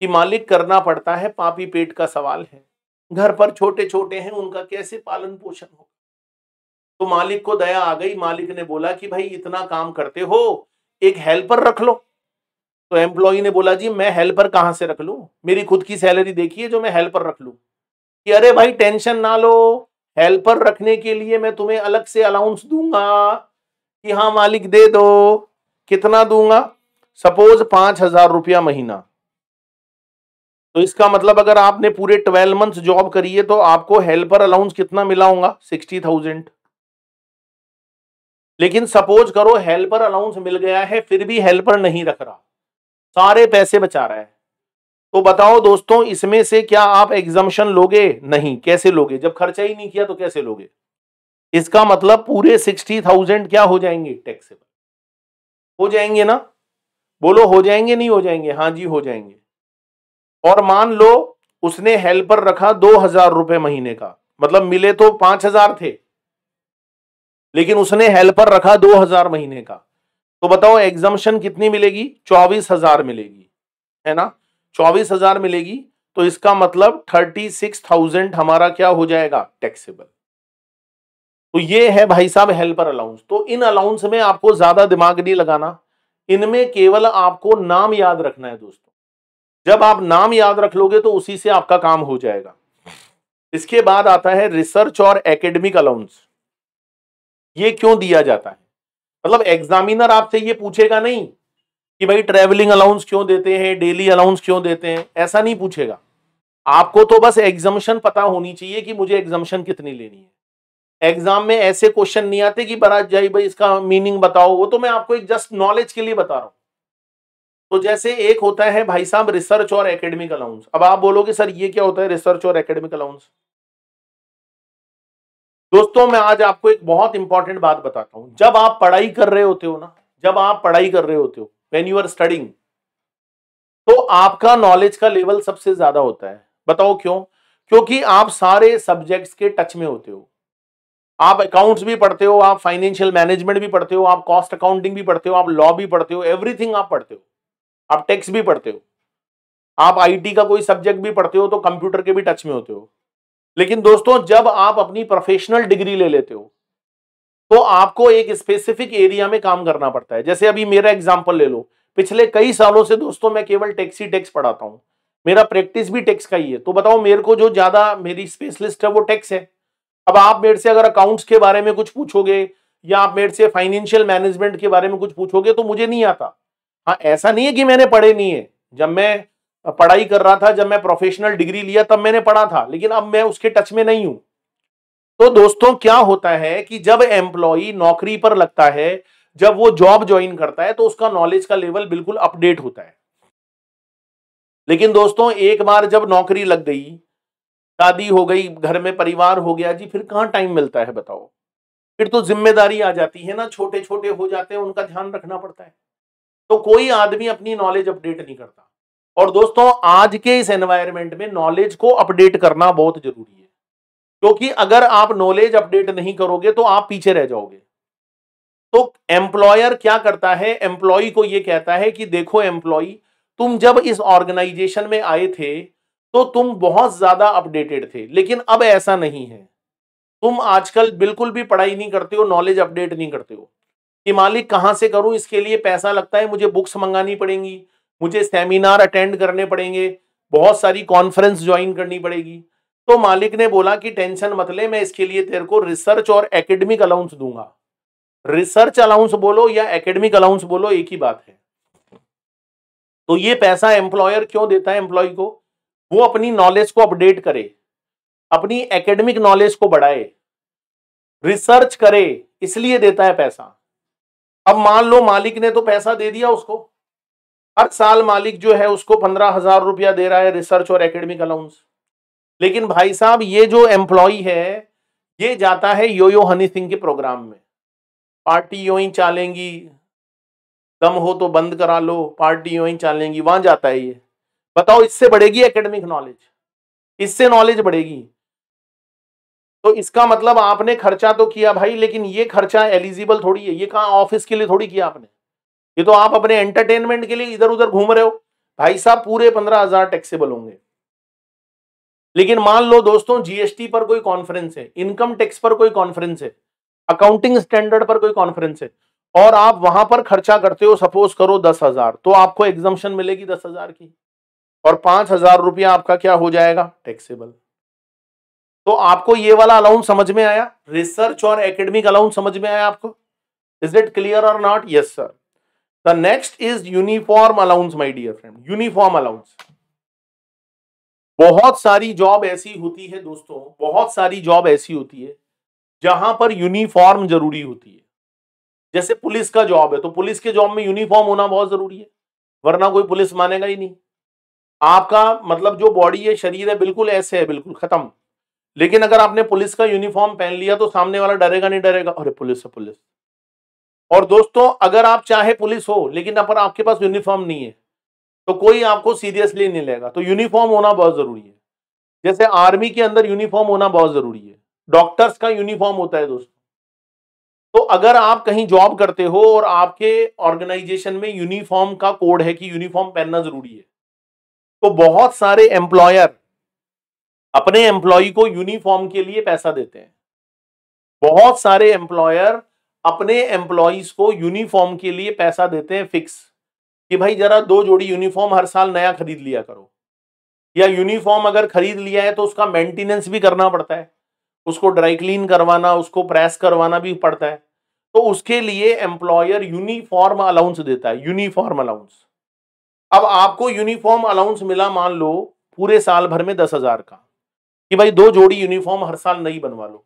कि मालिक करना पड़ता है पापी पेट का सवाल है घर पर छोटे छोटे हैं उनका कैसे पालन पोषण होगा तो मालिक को दया आ गई मालिक ने बोला कि भाई इतना काम करते हो एक हेल्पर रख लो तो एम्प्लॉय ने बोला जी मैं हेल्पर कहाँ से रख लूँ मेरी खुद की सैलरी देखिए जो मैं हेल्पर रख लूँ कि अरे भाई टेंशन ना लो हेल्पर रखने के लिए मैं तुम्हें अलग से अलाउंस दूंगा कि हाँ मालिक दे दो कितना दूंगा सपोज पांच हजार रुपया महीना तो इसका मतलब अगर आपने पूरे ट्वेल्व मंथ जॉब करी है तो आपको हेल्पर अलाउंस कितना मिला होगा सिक्सटी थाउजेंड लेकिन सपोज करो हेल्पर अलाउंस मिल गया है फिर भी हेल्पर नहीं रख रहा सारे पैसे बचा रहा है तो बताओ दोस्तों इसमें से क्या आप एग्जामेशन लोगे नहीं कैसे लोगे जब खर्चा ही नहीं किया तो कैसे लोगे इसका मतलब पूरे सिक्सटी थाउजेंड क्या हो जाएंगे टैक्सेबल हो जाएंगे ना बोलो हो जाएंगे नहीं हो जाएंगे हाँ जी हो जाएंगे और मान लो उसने हेल्पर रखा दो हजार रुपए महीने का मतलब मिले तो पांच हजार थे लेकिन उसने हेल्पर रखा दो हजार महीने का तो बताओ एग्जामेशन कितनी मिलेगी चौबीस हजार मिलेगी है ना चौबीस हजार मिलेगी तो इसका मतलब थर्टी सिक्स थाउजेंड हमारा क्या हो जाएगा टैक्सेबल तो ये है भाई साहब हेल्पर अलाउंस तो इन अलाउंस में आपको ज्यादा दिमाग नहीं लगाना इनमें केवल आपको नाम याद रखना है दोस्तों जब आप नाम याद रख लोगे तो उसी से आपका काम हो जाएगा इसके बाद आता है रिसर्च और एकेडमिक अलाउंस ये क्यों दिया जाता है मतलब एग्जामिनर आपसे ये पूछेगा नहीं कि भाई ट्रेवलिंग अलाउंस क्यों देते हैं डेली अलाउंस क्यों देते हैं ऐसा नहीं पूछेगा आपको तो बस एग्जामेशन पता होनी चाहिए कि मुझे एग्जामेशन कितनी लेनी है एग्जाम में ऐसे क्वेश्चन नहीं आते कि बराज जाई भाई इसका मीनिंग बताओ वो तो मैं आपको एक जस्ट नॉलेज के लिए बता रहा हूँ तो जैसे एक होता है भाई साहब रिसर्च और एकेडमिक अलाउंस अब आप बोलोगे सर ये क्या होता है रिसर्च और एकेडमिक अलाउंस दोस्तों मैं आज आपको एक बहुत इंपॉर्टेंट बात बताता हूं जब आप पढ़ाई कर रहे होते हो ना जब आप पढ़ाई कर रहे होते हो वेन यू आर स्टडिंग तो आपका नॉलेज का लेवल सबसे ज्यादा होता है बताओ क्यों क्योंकि आप सारे सब्जेक्ट्स के टच में होते हो आप अकाउंट्स भी पढ़ते हो आप फाइनेंशियल मैनेजमेंट भी पढ़ते हो आप कॉस्ट अकाउंटिंग भी पढ़ते हो आप लॉ भी पढ़ते हो एवरीथिंग आप पढ़ते हो आप टैक्स भी पढ़ते हो आप आईटी का कोई सब्जेक्ट भी पढ़ते हो तो कंप्यूटर के भी टच में होते हो लेकिन दोस्तों जब आप अपनी प्रोफेशनल डिग्री ले लेते हो तो आपको एक स्पेसिफिक एरिया में काम करना पड़ता है जैसे अभी मेरा एग्जाम्पल ले लो पिछले कई सालों से दोस्तों मैं केवल टैक्स ही टैक्स पढ़ाता हूँ मेरा प्रैक्टिस भी टैक्स का ही है तो बताओ मेरे को जो ज्यादा मेरी स्पेशलिस्ट है वो टैक्स है अब आप मेरे से अगर अकाउंट्स के बारे में कुछ पूछोगे या आप मेरे से फाइनेंशियल मैनेजमेंट के बारे में कुछ पूछोगे तो मुझे नहीं आता हाँ ऐसा नहीं है कि मैंने पढ़े नहीं है जब मैं पढ़ाई कर रहा था जब मैं प्रोफेशनल डिग्री लिया तब मैंने पढ़ा था लेकिन अब मैं उसके टच में नहीं हूं तो दोस्तों क्या होता है कि जब एम्प्लॉय नौकरी पर लगता है जब वो जॉब ज्वाइन करता है तो उसका नॉलेज का लेवल बिल्कुल अपडेट होता है लेकिन दोस्तों एक बार जब नौकरी लग गई शादी हो गई घर में परिवार हो गया जी फिर कहाँ टाइम मिलता है बताओ फिर तो जिम्मेदारी आ जाती है ना छोटे छोटे हो जाते हैं उनका ध्यान रखना पड़ता है तो कोई आदमी अपनी नॉलेज अपडेट नहीं करता और दोस्तों आज के इस एनवायरमेंट में नॉलेज को अपडेट करना बहुत जरूरी है क्योंकि अगर आप नॉलेज अपडेट नहीं करोगे तो आप पीछे रह जाओगे तो एम्प्लॉयर क्या करता है एम्प्लॉय को यह कहता है कि देखो एम्प्लॉय तुम जब इस ऑर्गेनाइजेशन में आए थे तो तुम बहुत ज्यादा अपडेटेड थे लेकिन अब ऐसा नहीं है तुम आजकल बिल्कुल भी पढ़ाई नहीं करते हो नॉलेज अपडेट नहीं करते हो कि मालिक कहाँ से करूं इसके लिए पैसा लगता है मुझे बुक्स मंगानी पड़ेंगी मुझे सेमिनार अटेंड करने पड़ेंगे बहुत सारी कॉन्फ्रेंस ज्वाइन करनी पड़ेगी तो मालिक ने बोला कि टेंशन मत ले मैं इसके लिए तेरे को रिसर्च और एकेडमिक अलाउंस दूंगा रिसर्च अलाउंस बोलो या एकेडमिक अलाउंस बोलो एक ही बात है तो ये पैसा एम्प्लॉयर क्यों देता है एम्प्लॉय को वो अपनी नॉलेज को अपडेट करे अपनी एकेडमिक नॉलेज को बढ़ाए रिसर्च करे इसलिए देता है पैसा अब मान लो मालिक ने तो पैसा दे दिया उसको हर साल मालिक जो है उसको पंद्रह हजार रुपया दे रहा है रिसर्च और एकेडमिक अलाउंस लेकिन भाई साहब ये जो एम्प्लॉय है ये जाता है यो यो हनी सिंह के प्रोग्राम में पार्टी यो ही चालेंगी दम हो तो बंद करा लो पार्टी यो ही चालेंगी वहां जाता है ये बताओ इससे बढ़ेगी एकेडमिक नॉलेज इससे नॉलेज बढ़ेगी तो इसका मतलब आपने खर्चा तो किया भाई लेकिन ये खर्चा एलिजिबल थोड़ी है ये कहा ऑफिस के लिए थोड़ी किया आपने ये तो आप अपने एंटरटेनमेंट के लिए इधर उधर घूम रहे हो भाई साहब पूरे पंद्रह हजार टैक्सेबल होंगे लेकिन मान लो दोस्तों जीएसटी पर कोई कॉन्फ्रेंस है इनकम टैक्स पर कोई कॉन्फ्रेंस है अकाउंटिंग स्टैंडर्ड पर कोई कॉन्फ्रेंस है और आप वहां पर खर्चा करते हो सपोज करो दस हजार तो आपको एग्जामेशन मिलेगी दस हजार की और पांच हजार रुपया आपका क्या हो जाएगा टैक्सेबल तो आपको ये वाला अलाउंस समझ में आया रिसर्च और एकेडमिक अलाउंस समझ में आया आपको इज इट क्लियर और not yes sir the next is uniform allowance my dear friend uniform allowance बहुत सारी जॉब ऐसी होती है दोस्तों बहुत सारी जॉब ऐसी होती है जहां पर यूनिफॉर्म जरूरी होती है जैसे पुलिस का जॉब है तो पुलिस के जॉब में यूनिफॉर्म होना बहुत जरूरी है वरना कोई पुलिस मानेगा ही नहीं आपका मतलब जो बॉडी है शरीर है बिल्कुल ऐसे है बिल्कुल खत्म लेकिन अगर आपने पुलिस का यूनिफॉर्म पहन लिया तो सामने वाला डरेगा नहीं डरेगा अरे पुलिस है पुलिस और दोस्तों अगर आप चाहे पुलिस हो लेकिन अगर आपके पास यूनिफॉर्म नहीं है तो कोई आपको सीरियसली नहीं लेगा तो यूनिफॉर्म होना बहुत जरूरी है जैसे आर्मी के अंदर यूनिफॉर्म होना बहुत जरूरी है डॉक्टर्स का यूनिफॉर्म होता है दोस्तों तो अगर आप कहीं जॉब करते हो और आपके ऑर्गेनाइजेशन में यूनिफॉर्म का कोड है कि यूनिफॉर्म पहनना जरूरी है तो बहुत सारे एम्प्लॉयर अपने एम्प्लॉय को यूनिफॉर्म के लिए पैसा देते हैं बहुत सारे एम्प्लॉयर अपने एम्प्लॉयज को यूनिफॉर्म के लिए पैसा देते हैं फिक्स कि भाई जरा दो जोड़ी यूनिफॉर्म हर साल नया खरीद लिया करो या यूनिफॉर्म अगर खरीद लिया है तो उसका मेंटेनेंस भी करना पड़ता है उसको ड्राई क्लीन करवाना उसको प्रेस करवाना भी पड़ता है तो उसके लिए एम्प्लॉयर यूनिफॉर्म अलाउंस देता है यूनिफॉर्म अलाउंस अब आपको यूनिफॉर्म अलाउंस मिला मान लो पूरे साल भर में दस हजार का कि भाई दो जोड़ी यूनिफॉर्म हर साल नई बनवा लो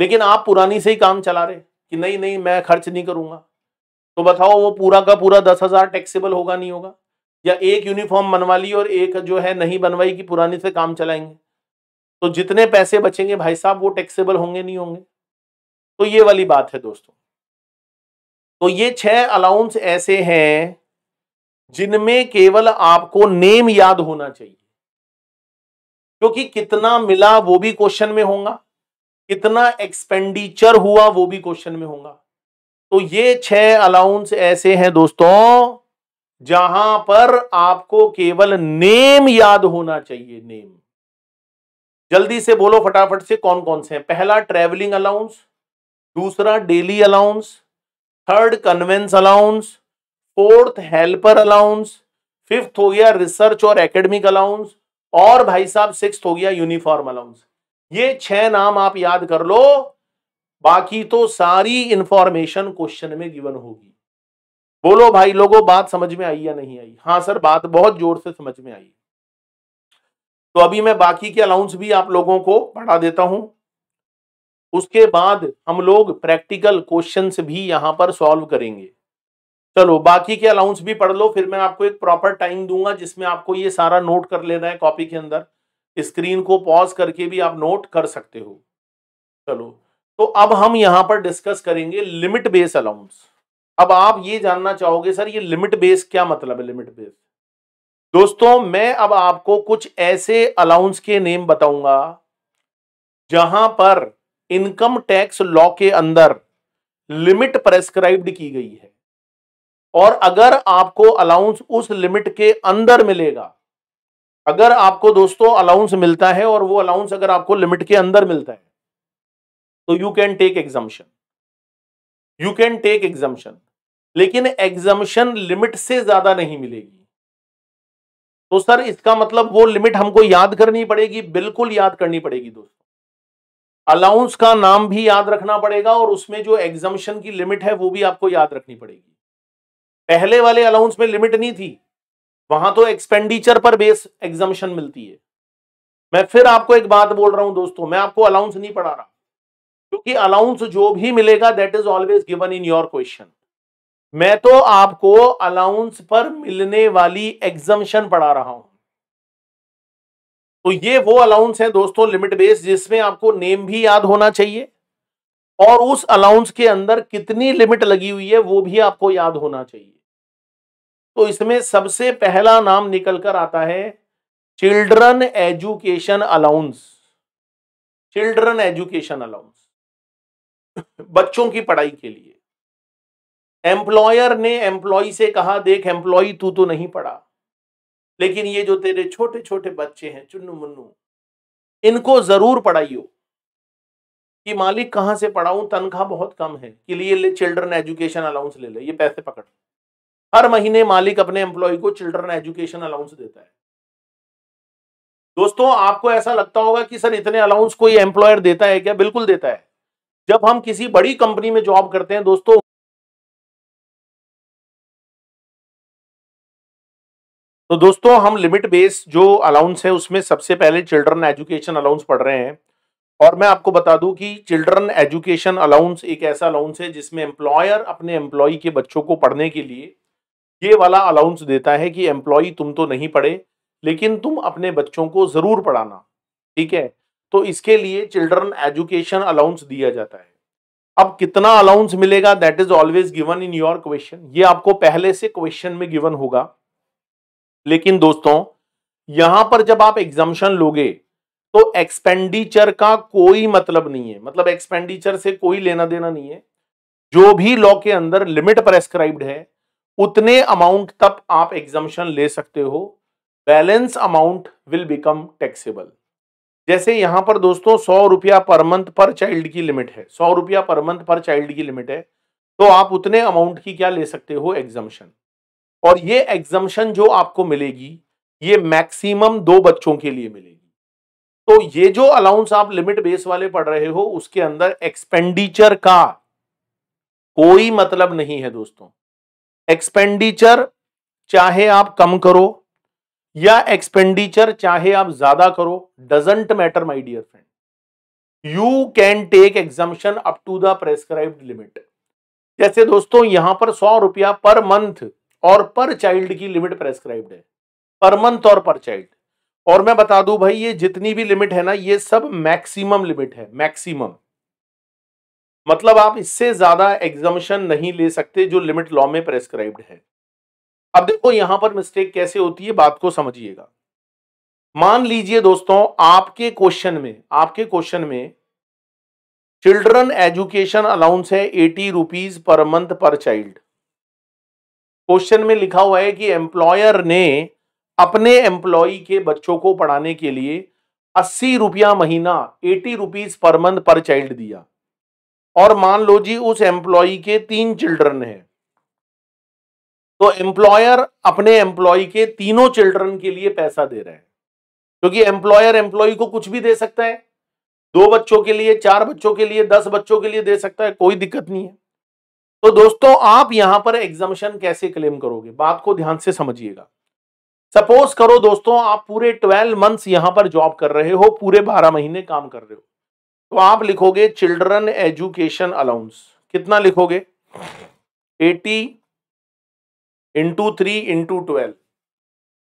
लेकिन आप पुरानी से ही काम चला रहे कि नहीं नहीं मैं खर्च नहीं करूंगा तो बताओ वो पूरा का पूरा दस हजार टैक्सेबल होगा नहीं होगा या एक यूनिफॉर्म बनवा ली और एक जो है नहीं बनवाई कि पुरानी से काम चलाएंगे तो जितने पैसे बचेंगे भाई साहब वो टैक्सेबल होंगे नहीं होंगे तो ये वाली बात है दोस्तों तो ये छह अलाउंस ऐसे हैं जिनमें केवल आपको नेम याद होना चाहिए क्योंकि कितना मिला वो भी क्वेश्चन में होगा कितना एक्सपेंडिचर हुआ वो भी क्वेश्चन में होगा तो ये छह अलाउंस ऐसे हैं दोस्तों जहां पर आपको केवल नेम याद होना चाहिए नेम जल्दी से बोलो फटाफट से कौन कौन से हैं पहला ट्रेवलिंग अलाउंस दूसरा daily allowance third conveyance allowance fourth helper allowance fifth हो गया रिसर्च और एकेडमिक अलाउंस और भाई साहब सिक्स हो गया यूनिफॉर्म अलाउंस ये छह नाम आप याद कर लो बाकी तो सारी इंफॉर्मेशन क्वेश्चन में गिवन होगी बोलो भाई लोगों बात समझ में आई या नहीं आई हाँ सर बात बहुत जोर से समझ में आई तो अभी मैं बाकी के अलाउंस भी आप लोगों को पढ़ा देता हूं उसके बाद हम लोग प्रैक्टिकल क्वेश्चन भी यहां पर सॉल्व करेंगे चलो बाकी के अलाउंस भी पढ़ लो फिर मैं आपको एक प्रॉपर टाइम दूंगा जिसमें आपको ये सारा नोट कर लेना है कॉपी के अंदर स्क्रीन को पॉज करके भी आप नोट कर सकते हो चलो तो अब हम यहां पर डिस्कस करेंगे लिमिट बेस अलाउंस अब आप ये जानना चाहोगे सर ये लिमिट बेस क्या मतलब है लिमिट बेस दोस्तों मैं अब आपको कुछ ऐसे अलाउंस के नेम बताऊंगा जहां पर इनकम टैक्स लॉ के अंदर लिमिट प्रेस्क्राइब्ड की गई है और अगर आपको अलाउंस उस लिमिट के अंदर मिलेगा अगर आपको दोस्तों अलाउंस मिलता है और वो अलाउंस अगर आपको लिमिट के अंदर मिलता है तो you can take exemption you can take exemption लेकिन एग्जाम्शन लिमिट से ज्यादा नहीं मिलेगी तो सर इसका मतलब वो लिमिट हमको याद करनी पड़ेगी बिल्कुल याद करनी पड़ेगी दोस्तों अलाउंस का नाम भी याद रखना पड़ेगा और उसमें जो एग्जामिशन की लिमिट है वो भी आपको याद रखनी पड़ेगी पहले वाले अलाउंस में लिमिट नहीं थी वहां तो एक्सपेंडिचर पर बेस एग्जामेशन मिलती है मैं फिर आपको एक बात बोल रहा हूं दोस्तों मैं आपको अलाउंस नहीं पढ़ा रहा क्योंकि अलाउंस जो भी मिलेगा that is always given in your question मैं तो आपको अलाउंस पर मिलने वाली एग्जामेशन पढ़ा रहा हूं तो ये वो अलाउंस है दोस्तों लिमिट बेस जिसमें आपको नेम भी याद होना चाहिए और उस अलाउंस के अंदर कितनी लिमिट लगी हुई है वो भी आपको याद होना चाहिए तो इसमें सबसे पहला नाम निकल कर आता है children education allowance children education allowance बच्चों की पढ़ाई के लिए एम्प्लॉयर ने एम्प्लॉय से कहा देख एम्प्लॉय तू तो नहीं पढ़ा लेकिन ये जो तेरे छोटे छोटे बच्चे हैं चुन्नू मुन्नू इनको जरूर पढ़ाइयो कि मालिक कहां से पढ़ाऊं तनख्वाह बहुत कम है कि लिए ले चिल्ड्रन एजुकेशन अलाउंस ले ले ये पैसे पकड़ हर महीने मालिक अपने एम्प्लॉय को चिल्ड्रन एजुकेशन अलाउंस देता है दोस्तों आपको ऐसा लगता होगा कि सर इतने अलाउंस कोई एम्प्लॉयर देता है क्या बिल्कुल देता है जब हम किसी बड़ी कंपनी में जॉब करते हैं दोस्तों तो दोस्तों हम लिमिट बेस जो अलाउंस है उसमें सबसे पहले चिल्ड्रन एजुकेशन अलाउंस पढ़ रहे हैं और मैं आपको बता दूं कि चिल्ड्रन एजुकेशन अलाउंस एक ऐसा अलाउंस है जिसमें एम्प्लॉयर अपने एम्प्लॉय के बच्चों को पढ़ने के लिए ये वाला अलाउंस देता है कि एम्प्लॉय तुम तो नहीं पढ़े लेकिन तुम अपने बच्चों को ज़रूर पढ़ाना ठीक है तो इसके लिए चिल्ड्रन एजुकेशन अलाउंस दिया जाता है अब कितना अलाउंस मिलेगा that is always given in your question ये आपको पहले से क्वेश्चन में गिवन होगा लेकिन दोस्तों यहां पर जब आप एग्जामेशन लोगे तो एक्सपेंडिचर का कोई मतलब नहीं है मतलब एक्सपेंडिचर से कोई लेना देना नहीं है जो भी लॉ के अंदर लिमिट प्रेस्क्राइब्ड है उतने अमाउंट तक आप एग्जामेशन ले सकते हो balance amount will become taxable जैसे यहां पर दोस्तों सौ रुपया पर मंथ पर चाइल्ड की लिमिट है सौ रुपया पर मंथ पर चाइल्ड की लिमिट है तो आप उतने अमाउंट की क्या ले सकते हो एग्जामेशन और ये एग्जामेशन जो आपको मिलेगी ये मैक्सिमम दो बच्चों के लिए मिलेगी तो ये जो अलाउंस आप लिमिट बेस वाले पढ़ रहे हो उसके अंदर एक्सपेंडिचर का कोई मतलब नहीं है दोस्तों एक्सपेंडिचर चाहे आप कम करो या एक्सपेंडिचर चाहे आप ज्यादा करो doesn't matter my dear friend you can take exemption up to the prescribed limit जैसे दोस्तों यहां पर सौ रुपया पर मंथ और पर चाइल्ड की लिमिट प्रेस्क्राइब्ड है पर मंथ और पर चाइल्ड और मैं बता दूं भाई ये जितनी भी लिमिट है ना ये सब मैक्सिमम लिमिट है मैक्सिमम मतलब आप इससे ज्यादा एग्जामेशन नहीं ले सकते जो लिमिट लॉ में प्रेस्क्राइब्ड है अब देखो यहां पर मिस्टेक कैसे होती है बात को समझिएगा मान लीजिए दोस्तों आपके क्वेश्चन में आपके क्वेश्चन में चिल्ड्रन एजुकेशन अलाउंस है eighty rupees per month per child question में लिखा हुआ है कि एम्प्लॉयर ने अपने एम्प्लॉय के बच्चों को पढ़ाने के लिए अस्सी रुपया महीना eighty rupees per month per child दिया और मान लो जी उस एम्प्लॉय के तीन चिल्ड्रन हैं तो एम्प्लॉयर अपने एम्प्लॉय के तीनों चिल्ड्रन के लिए पैसा दे रहा है क्योंकि एम्प्लॉयर एम्प्लॉय को कुछ भी दे सकता है दो बच्चों के लिए चार बच्चों के लिए दस बच्चों के लिए दे सकता है कोई दिक्कत नहीं है तो दोस्तों आप यहां पर एग्जामेशन कैसे क्लेम करोगे बात को ध्यान से समझिएगा सपोज करो दोस्तों आप पूरे ट्वेल्व मंथ्स यहां पर जॉब कर रहे हो पूरे बारह महीने काम कर रहे हो तो आप लिखोगे चिल्ड्रन एजुकेशन अलाउंस कितना लिखोगे eighty into three into twelve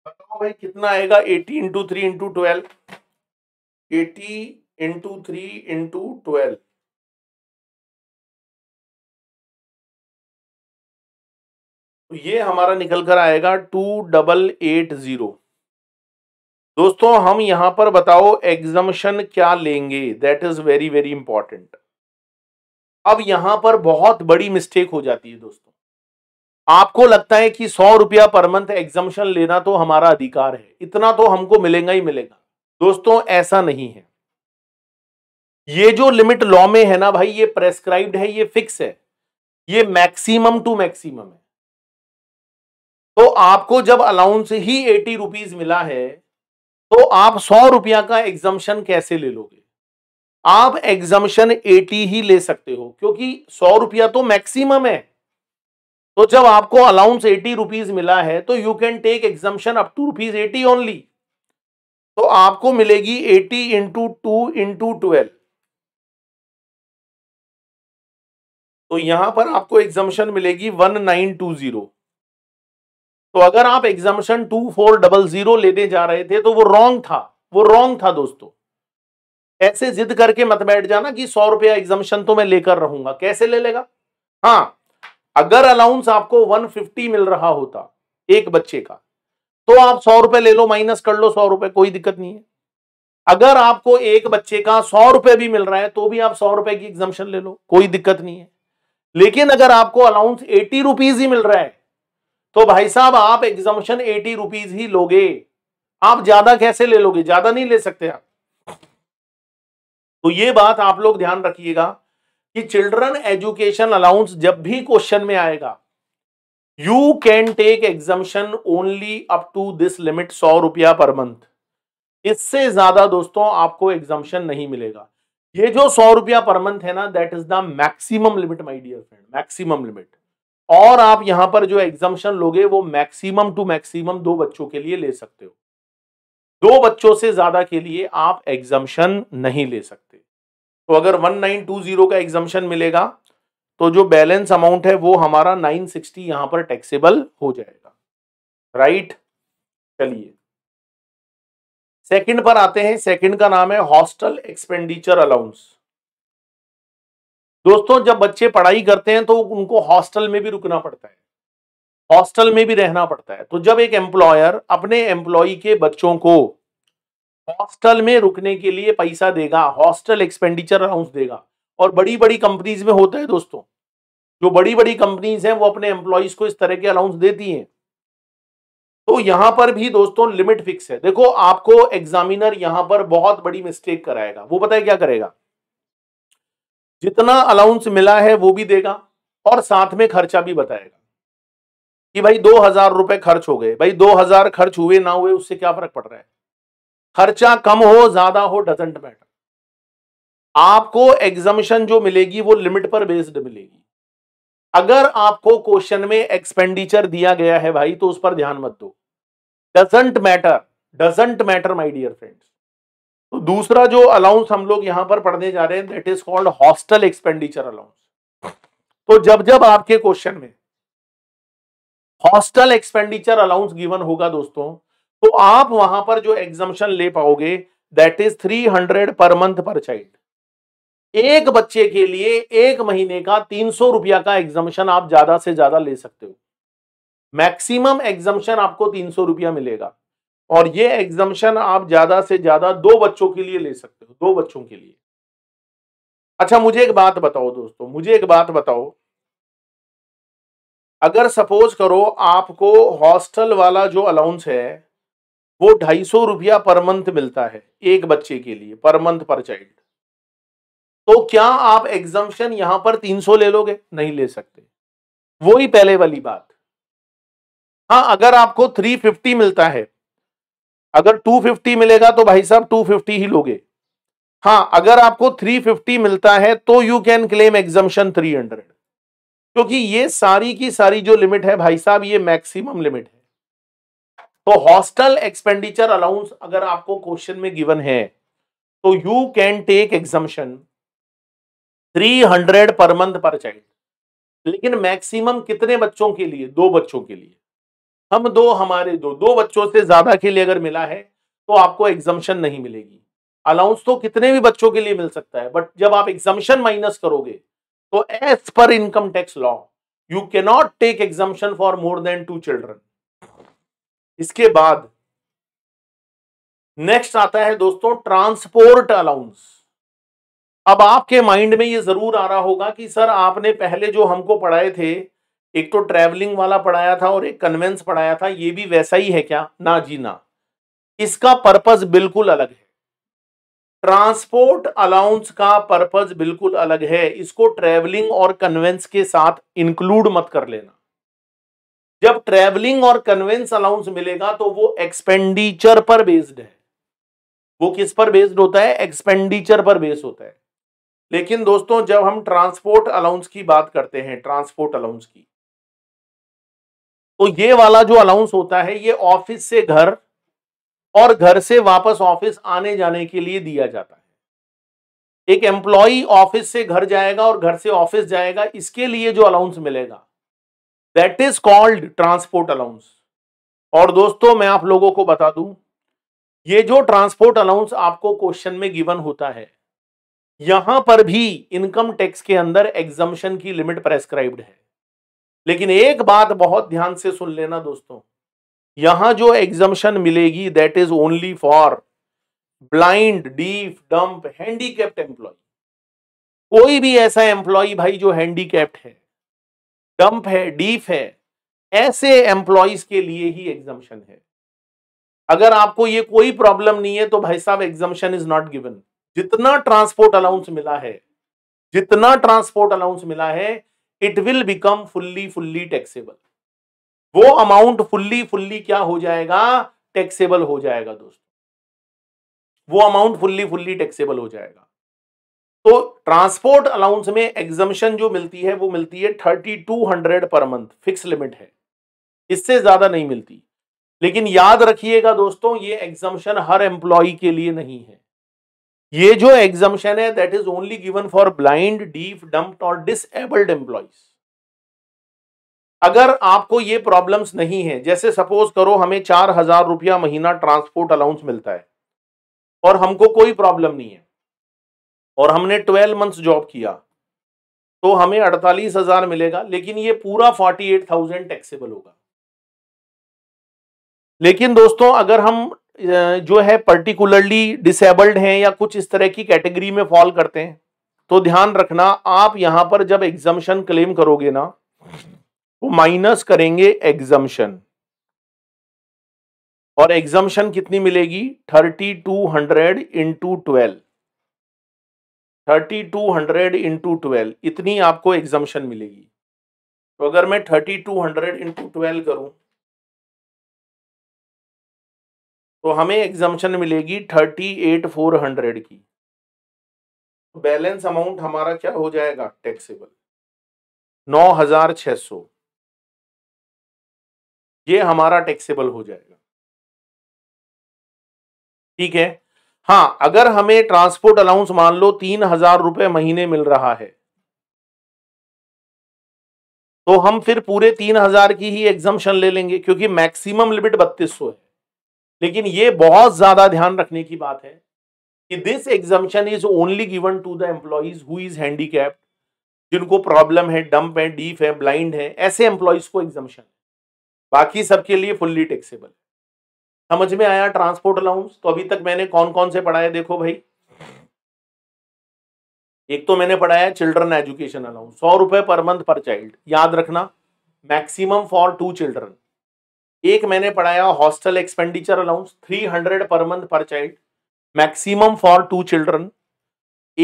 बताओ भाई कितना आएगा eighty into three into twelve eighty into three into twelve ये हमारा निकल कर आएगा टू डबल एट जीरो दोस्तों हम यहां पर बताओ एग्जम्शन क्या लेंगे that is very very important अब यहां पर बहुत बड़ी मिस्टेक हो जाती है दोस्तों आपको लगता है कि सौ रुपया पर मंथ एग्जम्शन लेना तो हमारा अधिकार है इतना तो हमको मिलेगा ही मिलेगा दोस्तों ऐसा नहीं है ये जो लिमिट लॉ में है ना भाई ये प्रेस्क्राइब्ड है ये फिक्स है ये मैक्सिमम टू मैक्सिमम है तो आपको जब अलाउंस ही एटी रुपीज मिला है तो आप सौ रुपया का एग्जामेशन कैसे ले लोगे आप एग्जामेशन 80 ही ले सकते हो क्योंकि सौ रुपया तो मैक्सिमम है तो जब आपको अलाउंस एटी रुपीज मिला है तो you can take exemption up to rupees eighty only तो आपको मिलेगी eighty into two into twelve तो यहां पर आपको एग्जामेशन मिलेगी वन नाइन टू जीरो तो अगर आप exemption two four double zero लेने जा रहे थे तो वो रॉन्ग था वो रॉन्ग था दोस्तों ऐसे जिद करके मत बैठ जाना कि सौ रुपया एग्जामेशन तो मैं लेकर रहूंगा कैसे ले लेगा हाँ अगर अलाउंस आपको 150 मिल रहा होता एक बच्चे का तो आप सौ रुपए ले लो माइनस कर लो सौ रुपए कोई दिक्कत नहीं है अगर आपको एक बच्चे का सौ रुपए भी मिल रहा है तो भी आप सौ रुपए की एग्जामेशन ले लो कोई दिक्कत नहीं है लेकिन अगर आपको अलाउंस एटी रुपीज ही मिल रहा है तो भाई साहब आप एग्जामेशन एटी रुपीज ही लोगे आप ज्यादा कैसे ले लोगे ज्यादा नहीं ले सकते आप तो ये बात आप लोग ध्यान रखिएगा कि चिल्ड्रन एजुकेशन अलाउंस जब भी क्वेश्चन में आएगा you can take exemption only up to this limit सौ रुपया पर मंथ इससे ज्यादा दोस्तों आपको एग्जामेशन नहीं मिलेगा ये जो सौ रुपया पर मंथ है ना that is the maximum limit my dear friend maximum limit और आप यहां पर जो एग्जामेशन लोगे वो मैक्सिमम टू मैक्सिमम दो बच्चों के लिए ले सकते हो दो बच्चों से ज्यादा के लिए आप एग्जाम्शन नहीं ले सकते तो अगर 1920 का एग्जामेशन मिलेगा तो जो बैलेंस अमाउंट है वो हमारा 960 सिक्सटी यहां पर टैक्सेबल हो जाएगा राइट चलिए सेकंड पर आते हैं सेकंड का नाम है हॉस्टल एक्सपेंडिचर अलाउंस दोस्तों जब बच्चे पढ़ाई करते हैं तो उनको हॉस्टल में भी रुकना पड़ता है हॉस्टल में भी रहना पड़ता है तो जब एक एम्प्लॉयर अपने एम्प्लॉय के बच्चों को हॉस्टल में रुकने के लिए पैसा देगा हॉस्टल एक्सपेंडिचर अलाउंस देगा और बड़ी बड़ी कंपनीज में होता है दोस्तों जो बड़ी बड़ी कंपनीज हैं वो अपने एम्प्लॉयज को इस तरह के अलाउंस देती हैं तो यहां पर भी दोस्तों लिमिट फिक्स है देखो आपको एग्जामिनर यहां पर बहुत बड़ी मिस्टेक कराएगा वो पता है क्या करेगा जितना अलाउंस मिला है वो भी देगा और साथ में खर्चा भी बताएगा कि भाई दो हजार रुपए खर्च हो गए भाई दो हजार खर्च हुए ना हुए उससे क्या फर्क पड़ रहा है खर्चा कम हो ज्यादा हो डजेंट मैटर आपको एग्जामिशन जो मिलेगी वो लिमिट पर बेस्ड मिलेगी अगर आपको क्वेश्चन में एक्सपेंडिचर दिया गया है भाई तो उस पर ध्यान मत दो doesn't matter doesn't matter my dear friends तो दूसरा जो अलाउंस हम लोग यहां पर पढ़ने जा रहे हैं that is called hostel expenditure allowance तो जब जब आपके क्वेश्चन में हॉस्टल एक्सपेंडिचर अलाउंस गिवन होगा दोस्तों तो आप वहां पर जो एग्जामेशन ले पाओगे that is three hundred per month per child एक बच्चे के लिए एक महीने का तीन सौ रुपया का एग्जामेशन आप ज्यादा से ज्यादा ले सकते हो मैक्सिमम एग्जामेशन आपको तीन सौ रुपया मिलेगा और ये एग्जामेशन आप ज्यादा से ज्यादा दो बच्चों के लिए ले सकते हो दो बच्चों के लिए अच्छा मुझे एक बात बताओ दोस्तों मुझे एक बात बताओ अगर सपोज करो आपको हॉस्टल वाला जो अलाउंस है वो ढाई सौ रुपया पर मंथ मिलता है एक बच्चे के लिए पर मंथ पर चाइल्ड तो क्या आप एग्जामेशन यहां पर तीन सौ ले लोगे नहीं ले सकते वही पहले वाली बात हाँ अगर आपको थ्री फिफ्टी मिलता है अगर 250 मिलेगा तो भाई साहब 250 ही लोगे हाँ अगर आपको 350 मिलता है तो यू कैन क्लेम एग्जम्पन 300 क्योंकि ये सारी की सारी जो लिमिट है भाई साहब ये मैक्सिमम लिमिट है तो हॉस्टल एक्सपेंडिचर अलाउंस अगर आपको क्वेश्चन में गिवन है तो you can take एग्जम्पन 300 per month per child लेकिन मैक्सिमम कितने बच्चों के लिए दो बच्चों के लिए हम दो हमारे दो दो बच्चों से ज्यादा के लिए अगर मिला है तो आपको एग्जामेशन नहीं मिलेगी अलाउंस तो कितने भी बच्चों के लिए मिल सकता है बट जब आप एग्जामेशन माइनस करोगे तो as per income tax law you not take exemption for more than two children इसके बाद नेक्स्ट आता है दोस्तों ट्रांसपोर्ट अलाउंस अब आपके माइंड में ये जरूर आ रहा होगा कि सर आपने पहले जो हमको पढ़ाए थे एक तो ट्रैवलिंग वाला पढ़ाया था और एक कन्वेंस पढ़ाया था ये भी वैसा ही है क्या ना जी ना इसका पर्पज बिल्कुल अलग है ट्रांसपोर्ट अलाउंस का पर्पज बिल्कुल अलग है इसको ट्रैवलिंग और कन्वेंस के साथ इंक्लूड मत कर लेना जब ट्रैवलिंग और कन्वेंस अलाउंस मिलेगा तो वो एक्सपेंडिचर पर बेस्ड है वो किस पर बेस्ड होता है एक्सपेंडिचर पर बेस्ड होता है लेकिन दोस्तों जब हम ट्रांसपोर्ट अलाउंस की बात करते हैं ट्रांसपोर्ट अलाउंस की तो ये वाला जो अलाउंस होता है ये ऑफिस से घर और घर से वापस ऑफिस आने जाने के लिए दिया जाता है एक एम्प्लॉय ऑफिस से घर जाएगा और घर से ऑफिस जाएगा इसके लिए जो अलाउंस मिलेगा that is called transport allowance और दोस्तों मैं आप लोगों को बता दूं ये जो ट्रांसपोर्ट अलाउंस आपको क्वेश्चन में गिवन होता है यहां पर भी इनकम टैक्स के अंदर एग्जम्पन की लिमिट प्रेस्क्राइब्ड है लेकिन एक बात बहुत ध्यान से सुन लेना दोस्तों यहां जो एग्जम्पन मिलेगी that is only for blind deaf dumb handicapped employee कोई भी ऐसा एम्प्लॉय भाई जो हैंडीकैप्ड है डंप है डीफ है ऐसे एम्प्लॉयज के लिए ही एग्जम्पन है अगर आपको ये कोई प्रॉब्लम नहीं है तो भाई साहब एग्जम्पन इज नॉट गिवन जितना ट्रांसपोर्ट अलाउंस मिला है जितना ट्रांसपोर्ट अलाउंस मिला है it will become fully fully taxable वो अमाउंट फुल्ली फुल्ली क्या हो जाएगा टैक्सेबल हो जाएगा दोस्तों वो अमाउंट फुल्ली फुल्ली टैक्सेबल हो जाएगा तो ट्रांसपोर्ट अलाउंस में एग्जम्पन जो मिलती है वो मिलती है thirty two hundred per month fix limit है इससे ज्यादा नहीं मिलती लेकिन याद रखिएगा दोस्तों ये एग्जम्पन हर एम्प्लॉय के लिए नहीं है ये जो एग्जामेशन है that is only given for blind deaf dumped और डिसेबल्ड एम्प्लॉयज अगर आपको ये प्रॉब्लम्स नहीं है जैसे सपोज करो हमें चार हजार रुपया महीना ट्रांसपोर्ट अलाउंस मिलता है और हमको कोई प्रॉब्लम नहीं है और हमने ट्वेल्व मंथ्स जॉब किया तो हमें अड़तालीस हजार मिलेगा लेकिन ये पूरा फोर्टी एट थाउजेंड टैक्सेबल होगा लेकिन दोस्तों अगर हम जो है पर्टिकुलरली डिसेबल्ड हैं या कुछ इस तरह की कैटेगरी में फॉल करते हैं तो ध्यान रखना आप यहां पर जब एग्जम्शन क्लेम करोगे ना तो माइनस करेंगे एग्जम्शन और एग्जम्शन कितनी मिलेगी thirty two hundred into twelve thirty two hundred into twelve इतनी आपको एग्जम्शन मिलेगी तो अगर मैं thirty two hundred into twelve करूं तो हमें एग्जामेशन मिलेगी थर्टी एट फोर हंड्रेड की बैलेंस अमाउंट हमारा क्या हो जाएगा टैक्सेबल नौ हजार छह सौ ये हमारा टैक्सेबल हो जाएगा ठीक है हाँ अगर हमें ट्रांसपोर्ट अलाउंस मान लो तीन हजार रुपये महीने मिल रहा है तो हम फिर पूरे तीन हजार की ही एग्जामेशन ले लेंगे क्योंकि मैक्सिमम लिमिट बत्तीस सौ है लेकिन ये बहुत ज्यादा ध्यान रखने की बात है कि this exemption is only given to the employees who is handicapped जिनको प्रॉब्लम है डम्प है डीफ है ब्लाइंड है ऐसे एम्प्लॉयज को एग्जामेशन बाकी सबके लिए फुल्ली टेक्सेबल समझ में आया ट्रांसपोर्ट अलाउंस तो अभी तक मैंने कौन कौन से पढ़ाए देखो भाई एक तो मैंने पढ़ाया चिल्ड्रन एजुकेशन अलाउंस सौ रुपए पर मंथ पर चाइल्ड याद रखना मैक्सिमम फॉर टू चिल्ड्रन एक मैंने पढ़ाया hostel expenditure allowance 300 per month per child maximum for two children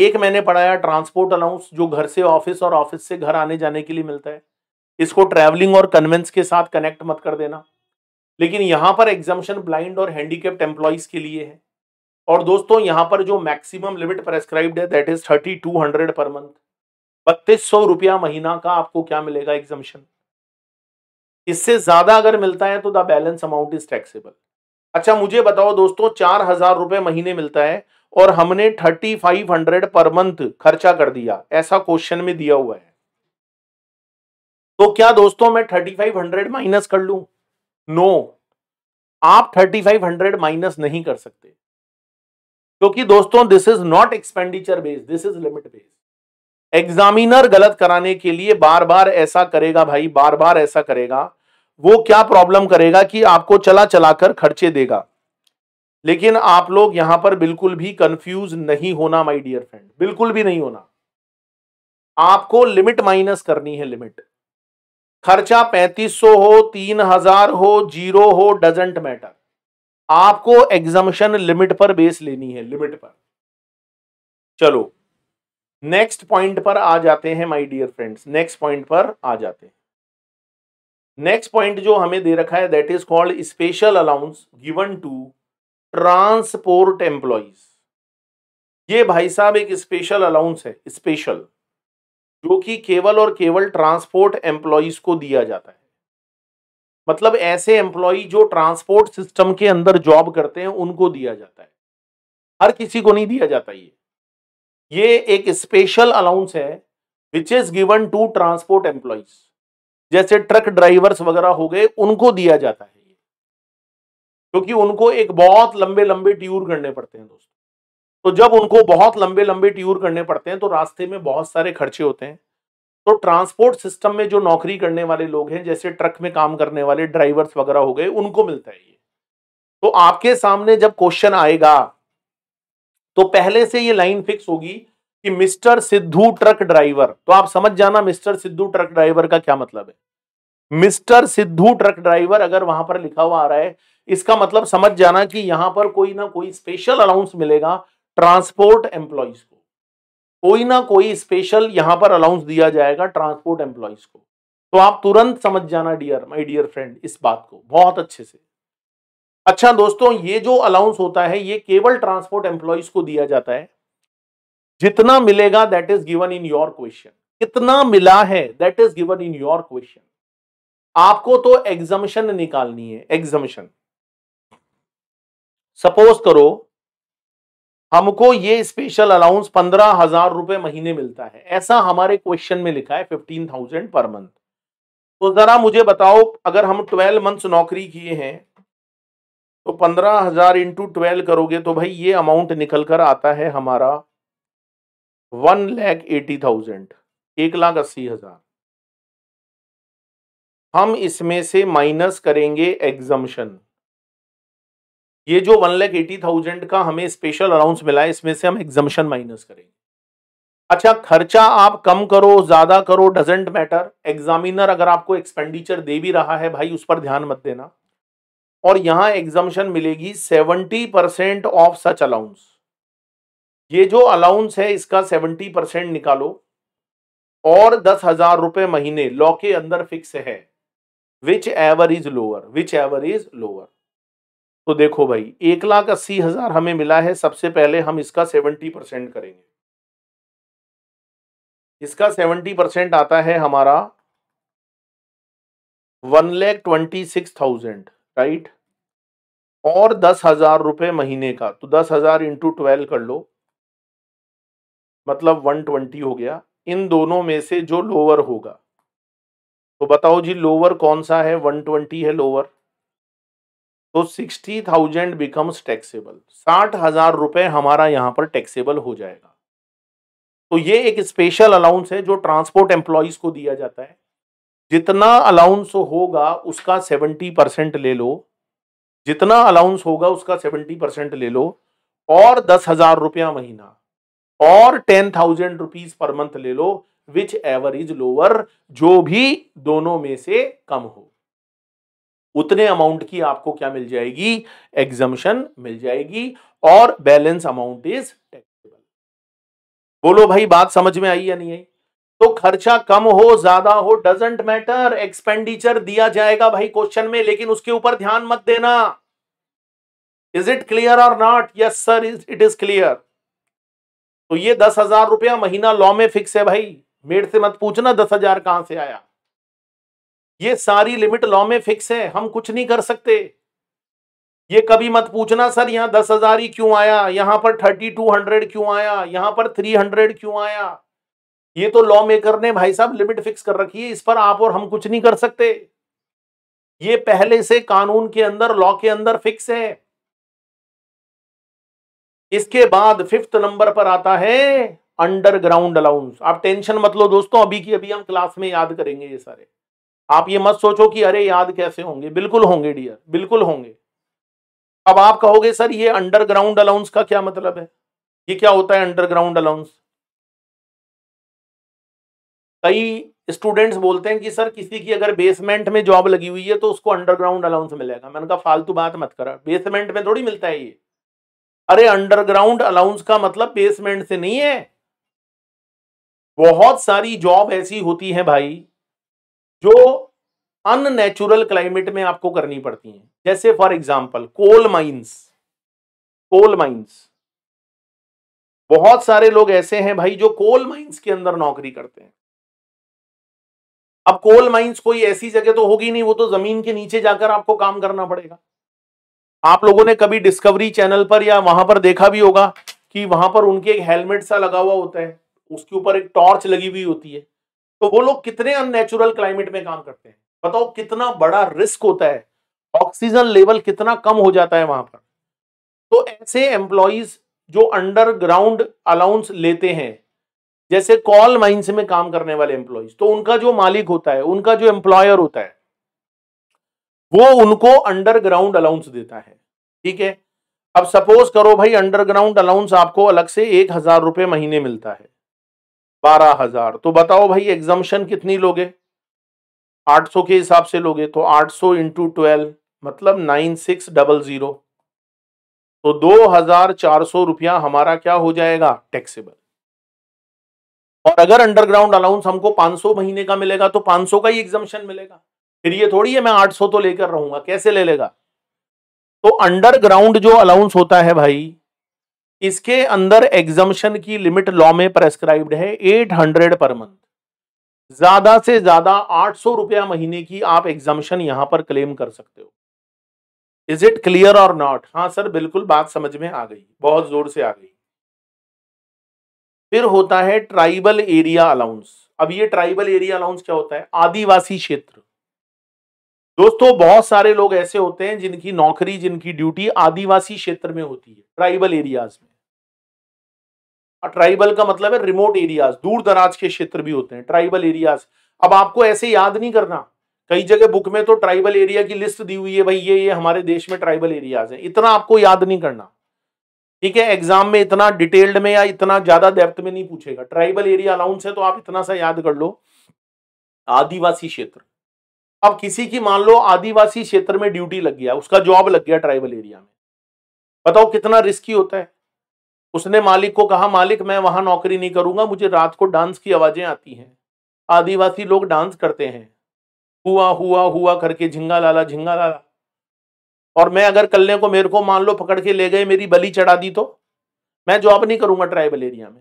एक मैंने पढ़ाया ट्रांसपोर्ट अलाउंस जो घर से ऑफिस और ऑफिस से घर आने जाने के लिए मिलता है इसको ट्रैवलिंग और कन्वेंस के साथ कनेक्ट मत कर देना लेकिन यहाँ पर एग्जामेशन ब्लाइंड और हैंडीकेप्ड एम्प्लॉयज के लिए है और दोस्तों यहाँ पर जो मैक्सिमम लिमिट प्रेस्क्राइब्ड है that is thirty two hundred per month बत्तीस सौ रुपया महीना का आपको क्या मिलेगा एग्जामेशन इससे ज्यादा अगर मिलता है तो the balance amount is taxable अच्छा मुझे बताओ दोस्तों चार हजार रुपए महीने मिलता है और हमने thirty five hundred per month खर्चा कर दिया ऐसा क्वेश्चन में दिया हुआ है तो क्या दोस्तों मैं थर्टी फाइव हंड्रेड माइनस कर लू नो no. आप थर्टी फाइव हंड्रेड माइनस नहीं कर सकते क्योंकि दोस्तों this is not expenditure based this is limit based examiner गलत कराने के लिए बार बार ऐसा करेगा भाई बार बार ऐसा करेगा वो क्या प्रॉब्लम करेगा कि आपको चला चलाकर खर्चे देगा लेकिन आप लोग यहां पर बिल्कुल भी कंफ्यूज नहीं होना माय डियर फ्रेंड बिल्कुल भी नहीं होना आपको लिमिट माइनस करनी है लिमिट खर्चा 3500 हो 3000 हो जीरो हो डजेंट मैटर आपको एग्जामेशन लिमिट पर बेस लेनी है लिमिट पर चलो नेक्स्ट पॉइंट पर आ जाते हैं my dear friends next point पर आ जाते हैं नेक्स्ट पॉइंट जो हमें दे रखा है that is called special allowance given to transport employees ये भाई साहब एक स्पेशल अलाउंस है स्पेशल जो कि केवल और केवल ट्रांसपोर्ट एम्प्लॉज को दिया जाता है मतलब ऐसे एम्प्लॉय जो ट्रांसपोर्ट सिस्टम के अंदर जॉब करते हैं उनको दिया जाता है हर किसी को नहीं दिया जाता ये ये एक स्पेशल अलाउंस है which is given to transport employees जैसे ट्रक ड्राइवर्स वगैरह हो गए उनको दिया जाता है क्योंकि उनको एक बहुत लंबे लंबे ट्यूर करने पड़ते हैं दोस्तों तो जब उनको बहुत लंबे लंबे ट्यूर करने पड़ते हैं तो रास्ते में बहुत सारे खर्चे होते हैं तो ट्रांसपोर्ट सिस्टम में जो नौकरी करने वाले लोग हैं जैसे ट्रक में काम करने वाले ड्राइवर्स वगैरह हो गए उनको मिलता है ये तो आपके सामने जब क्वेश्चन आएगा तो पहले से ये लाइन फिक्स होगी कि मिस्टर सिद्धू ट्रक ड्राइवर तो आप समझ जाना मिस्टर सिद्धू ट्रक ड्राइवर का क्या मतलब है मिस्टर सिद्धू ट्रक ड्राइवर अगर वहां पर लिखा हुआ आ रहा है इसका मतलब समझ जाना कि यहां पर कोई ना कोई स्पेशल अलाउंस मिलेगा ट्रांसपोर्ट एम्प्लॉयज को कोई ना कोई स्पेशल यहां पर अलाउंस दिया जाएगा ट्रांसपोर्ट एम्प्लॉयज को तो आप तुरंत समझ जाना डियर माय डियर फ्रेंड इस बात को बहुत अच्छे से अच्छा दोस्तों ये जो अलाउंस होता है ये केवल ट्रांसपोर्ट एम्प्लॉयज को दिया जाता है जितना मिलेगा that is given in your question कितना मिला है that is given in your question आपको तो एग्जामिशन निकालनी है एग्जामिशन सपोज करो हमको ये स्पेशल अलाउंस पंद्रह हजार रुपए महीने मिलता है ऐसा हमारे क्वेश्चन में लिखा है फिफ्टीन थाउजेंड पर मंथ तो जरा मुझे बताओ अगर हम ट्वेल्व मंथ्स नौकरी किए हैं तो पंद्रह हजार इंटू ट्वेल्व करोगे तो भाई ये अमाउंट निकल कर आता है हमारा वन लैख एटी थाउजेंड एक लाख अस्सी हजार हम इसमें से माइनस करेंगे एग्जम्शन ये जो वन लैख एटी थाउजेंड का हमें स्पेशल अलाउंस मिला है इसमें से हम एग्जम्शन माइनस करेंगे अच्छा खर्चा आप कम करो ज्यादा करो डजेंट मैटर एग्जामिनर अगर आपको एक्सपेंडिचर दे भी रहा है भाई उस पर ध्यान मत देना और यहां एग्जामिशन मिलेगी seventy percent of such allowance ये जो अलाउंस है इसका सेवेंटी परसेंट निकालो और दस हजार रुपए महीने लॉ के अंदर फिक्स है whichever is lower whichever is lower तो देखो भाई एक लाख अस्सी हजार हमें मिला है सबसे पहले हम इसका सेवेंटी परसेंट करेंगे इसका सेवेंटी परसेंट आता है हमारा one lakh twenty six thousand right और दस हजार रुपये महीने का तो दस हजार इंटू ट्वेल्व कर लो मतलब 120 हो गया इन दोनों में से जो लोअर होगा तो बताओ जी लोअर कौन सा है 120 है लोअर तो 60,000 बिकम्स टैक्सेबल साठ हजार रुपए हमारा यहां पर टैक्सेबल हो जाएगा तो ये एक स्पेशल अलाउंस है जो ट्रांसपोर्ट एम्प्लॉयज को दिया जाता है जितना अलाउंस होगा उसका सेवेंटी परसेंट ले लो जितना अलाउंस होगा उसका सेवेंटी परसेंट ले लो और दस हजार रुपया महीना और ten thousand rupees per month ले लो विच एवर इज लोअर जो भी दोनों में से कम हो उतने अमाउंट की आपको क्या मिल जाएगी एग्जम्पन मिल जाएगी और बैलेंस अमाउंट इज टैक्सेबल बोलो भाई बात समझ में आई या नहीं आई तो खर्चा कम हो ज्यादा हो डजेंट मैटर एक्सपेंडिचर दिया जाएगा भाई क्वेश्चन में लेकिन उसके ऊपर ध्यान मत देना इज इट क्लियर और not yes sir is it is clear तो ये दस हजार रुपया महीना लॉ में फिक्स है भाई मेड से मत पूछना दस हजार कहां से आया ये सारी लिमिट लॉ में फिक्स है हम कुछ नहीं कर सकते ये कभी मत पूछना सर यहाँ दस हजार ही क्यों आया यहां पर थर्टी टू हंड्रेड क्यों आया यहां पर थ्री हंड्रेड क्यों आया ये तो लॉ मेकर ने भाई साहब लिमिट फिक्स कर रखी है इस पर आप और हम कुछ नहीं कर सकते ये पहले से कानून के अंदर लॉ के अंदर फिक्स है इसके बाद फिफ्थ नंबर पर आता है अंडरग्राउंड अलाउंस आप टेंशन मत लो दोस्तों अभी की अभी हम क्लास में याद करेंगे ये सारे आप ये मत सोचो कि अरे याद कैसे होंगे बिल्कुल होंगे डियर बिल्कुल होंगे अब आप कहोगे सर ये अंडरग्राउंड अलाउंस का क्या मतलब है ये क्या होता है अंडरग्राउंड अलाउंस कई स्टूडेंट्स बोलते हैं कि सर किसी की अगर बेसमेंट में जॉब लगी हुई है तो उसको अंडरग्राउंड अलाउंस मिलेगा मैंने कहा फालतू बात मत करा बेसमेंट में थोड़ी मिलता है ये अरे अंडरग्राउंड अलाउंस का मतलब बेसमेंट से नहीं है बहुत सारी जॉब ऐसी होती है भाई जो अननेचुरल क्लाइमेट में आपको करनी पड़ती है जैसे for example coal mines coal mines बहुत सारे लोग ऐसे हैं भाई जो कोल माइंस के अंदर नौकरी करते हैं अब कोल माइंस कोई ऐसी जगह तो होगी नहीं वो तो जमीन के नीचे जाकर आपको काम करना पड़ेगा आप लोगों ने कभी डिस्कवरी चैनल पर या वहां पर देखा भी होगा कि वहां पर उनके एक हेलमेट सा लगा हुआ होता है उसके ऊपर एक टॉर्च लगी हुई होती है तो वो लोग कितने अननेचुरल क्लाइमेट में काम करते हैं बताओ कितना बड़ा रिस्क होता है ऑक्सीजन लेवल कितना कम हो जाता है वहां पर तो ऐसे एम्प्लॉयज जो अंडरग्राउंड अलाउंस लेते हैं जैसे कॉल माइंस में काम करने वाले एम्प्लॉयज तो उनका जो मालिक होता है उनका जो एम्प्लॉयर होता है वो उनको अंडरग्राउंड अलाउंस देता है ठीक है अब सपोज करो भाई अंडरग्राउंड अलाउंस आपको अलग से एक हजार रुपये महीने मिलता है बारह हजार तो बताओ भाई एग्जामेशन कितनी लोगे आठ सौ के हिसाब से लोगे तो आठ सौ इंटू ट्वेल्व मतलब नाइन सिक्स डबल जीरो तो दो हजार चार सौ रुपया हमारा क्या हो जाएगा टैक्सेबल और अगर अंडरग्राउंड अलाउंस हमको पाँच सौ महीने का मिलेगा तो पांच सौ का ही एग्जामेशन मिलेगा फिर ये थोड़ी है मैं 800 तो लेकर रहूंगा कैसे ले लेगा तो अंडरग्राउंड जो अलाउंस होता है भाई इसके अंदर एग्जम्शन की लिमिट लॉ में प्रेस्क्राइब्ड है 800 पर मंथ ज्यादा से ज्यादा आठ सौ रुपया महीने की आप एग्जम्शन यहां पर क्लेम कर सकते हो इज इट क्लियर और नॉट हाँ सर बिल्कुल बात समझ में आ गई बहुत जोर से आ गई फिर होता है ट्राइबल एरिया अलाउंस अब ये ट्राइबल एरिया अलाउंस क्या होता है आदिवासी क्षेत्र दोस्तों बहुत सारे लोग ऐसे होते हैं जिनकी नौकरी जिनकी ड्यूटी आदिवासी क्षेत्र में होती है ट्राइबल एरियाज में ट्राइबल का मतलब है रिमोट एरियाज दूर दराज के क्षेत्र भी होते हैं ट्राइबल एरियाज अब आपको ऐसे याद नहीं करना कई जगह बुक में तो ट्राइबल एरिया की लिस्ट दी हुई है भाई ये ये हमारे देश में ट्राइबल एरियाज हैं इतना आपको याद नहीं करना ठीक है एग्जाम में इतना डिटेल्ड में या इतना ज्यादा डेप्थ में नहीं पूछेगा ट्राइबल एरिया अलाउंस है तो आप इतना सा याद कर लो आदिवासी क्षेत्र अब किसी की मान लो आदिवासी क्षेत्र में ड्यूटी लग गया उसका जॉब लग गया ट्राइबल एरिया में बताओ कितना रिस्की होता है उसने मालिक को कहा मालिक मैं वहां नौकरी नहीं करूंगा मुझे रात को डांस की आवाजें आती हैं आदिवासी लोग डांस करते हैं हुआ हुआ हुआ करके झिंगा लाला झिंगा लाला और मैं अगर कल्ले को मेरे को मान लो पकड़ के ले गए मेरी बलि चढ़ा दी तो मैं जॉब नहीं करूंगा ट्राइबल एरिया में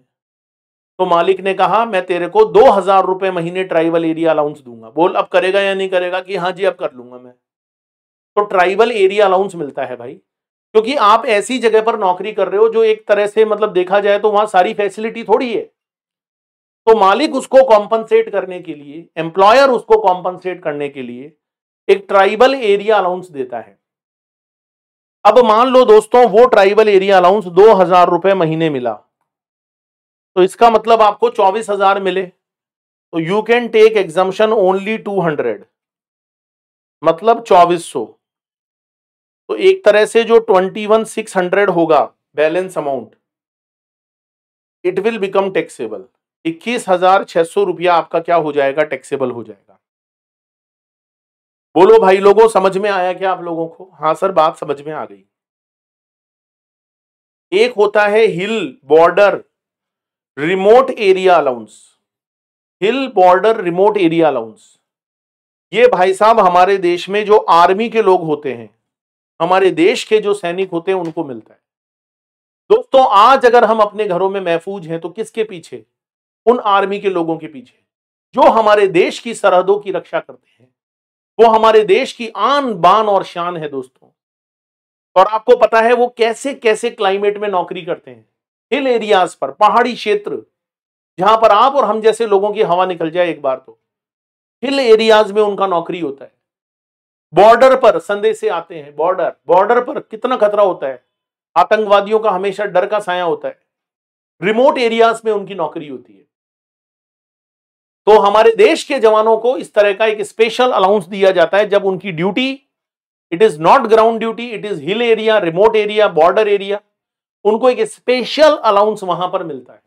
तो मालिक ने कहा मैं तेरे को दो हजार रुपए महीने ट्राइबल एरिया अलाउंस दूंगा बोल अब करेगा या नहीं करेगा कि हाँ जी अब कर लूंगा मैं तो ट्राइबल एरिया अलाउंस मिलता है भाई क्योंकि आप ऐसी जगह पर नौकरी कर रहे हो जो एक तरह से मतलब देखा जाए तो वहां सारी फैसिलिटी थोड़ी है तो मालिक उसको कॉम्पनसेट करने के लिए एम्प्लॉयर उसको कॉम्पनसेट करने के लिए एक ट्राइबल एरिया अलाउंस देता है अब मान लो दोस्तों वो ट्राइबल एरिया अलाउंस दो हजार रुपए महीने मिला तो इसका मतलब आपको चौबीस हजार मिले तो you can take exemption only two hundred मतलब चौबीस सौ तो एक तरह से जो ट्वेंटी वन सिक्स हंड्रेड होगा balance amount it will become taxable इक्कीस हजार छह सौ रुपया आपका क्या हो जाएगा टैक्सेबल हो जाएगा बोलो भाई लोगों समझ में आया क्या आप लोगों को हाँ सर बात समझ में आ गई एक होता है hill border remote area allowance hill border remote area allowance ये भाई साहब हमारे देश में जो आर्मी के लोग होते हैं हमारे देश के जो सैनिक होते हैं उनको मिलता है दोस्तों आज अगर हम अपने घरों में महफूज हैं तो किसके पीछे उन आर्मी के लोगों के पीछे जो हमारे देश की सरहदों की रक्षा करते हैं वो हमारे देश की आन बान और शान है दोस्तों और आपको पता है वो कैसे कैसे क्लाइमेट में नौकरी करते हैं हिल एरियाज पर पहाड़ी क्षेत्र जहां पर आप और हम जैसे लोगों की हवा निकल जाए एक बार तो हिल एरियाज में उनका नौकरी होता है बॉर्डर पर संदेश से आते हैं बॉर्डर बॉर्डर पर कितना खतरा होता है आतंकवादियों का हमेशा डर का साया होता है रिमोट एरियाज में उनकी नौकरी होती है तो हमारे देश के जवानों को इस तरह का एक स्पेशल अलाउंस दिया जाता है जब उनकी duty it is not ground duty it is hill area remote area border area उनको एक स्पेशल अलाउंस वहां पर मिलता है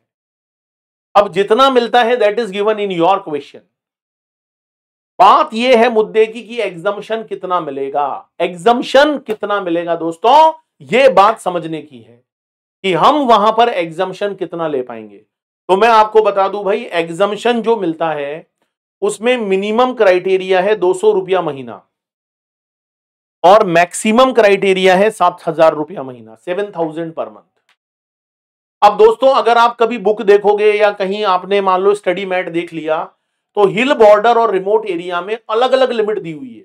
अब जितना मिलता है that is given in your question बात यह है मुद्दे की कि एग्जम्पन कितना मिलेगा एग्जम्पन कितना मिलेगा दोस्तों ये बात समझने की है कि हम वहां पर एग्जम्पन कितना ले पाएंगे तो मैं आपको बता दूं भाई एग्जम्पन जो मिलता है उसमें मिनिमम क्राइटेरिया है दो सौ रुपया महीना और मैक्सिमम क्राइटेरिया है सात हजार रुपया महीना सेवन थाउजेंड पर मंथ अब दोस्तों अगर आप कभी बुक देखोगे या कहीं आपने मान लो स्टडी मैट देख लिया तो हिल बॉर्डर और रिमोट एरिया में अलग अलग लिमिट दी हुई है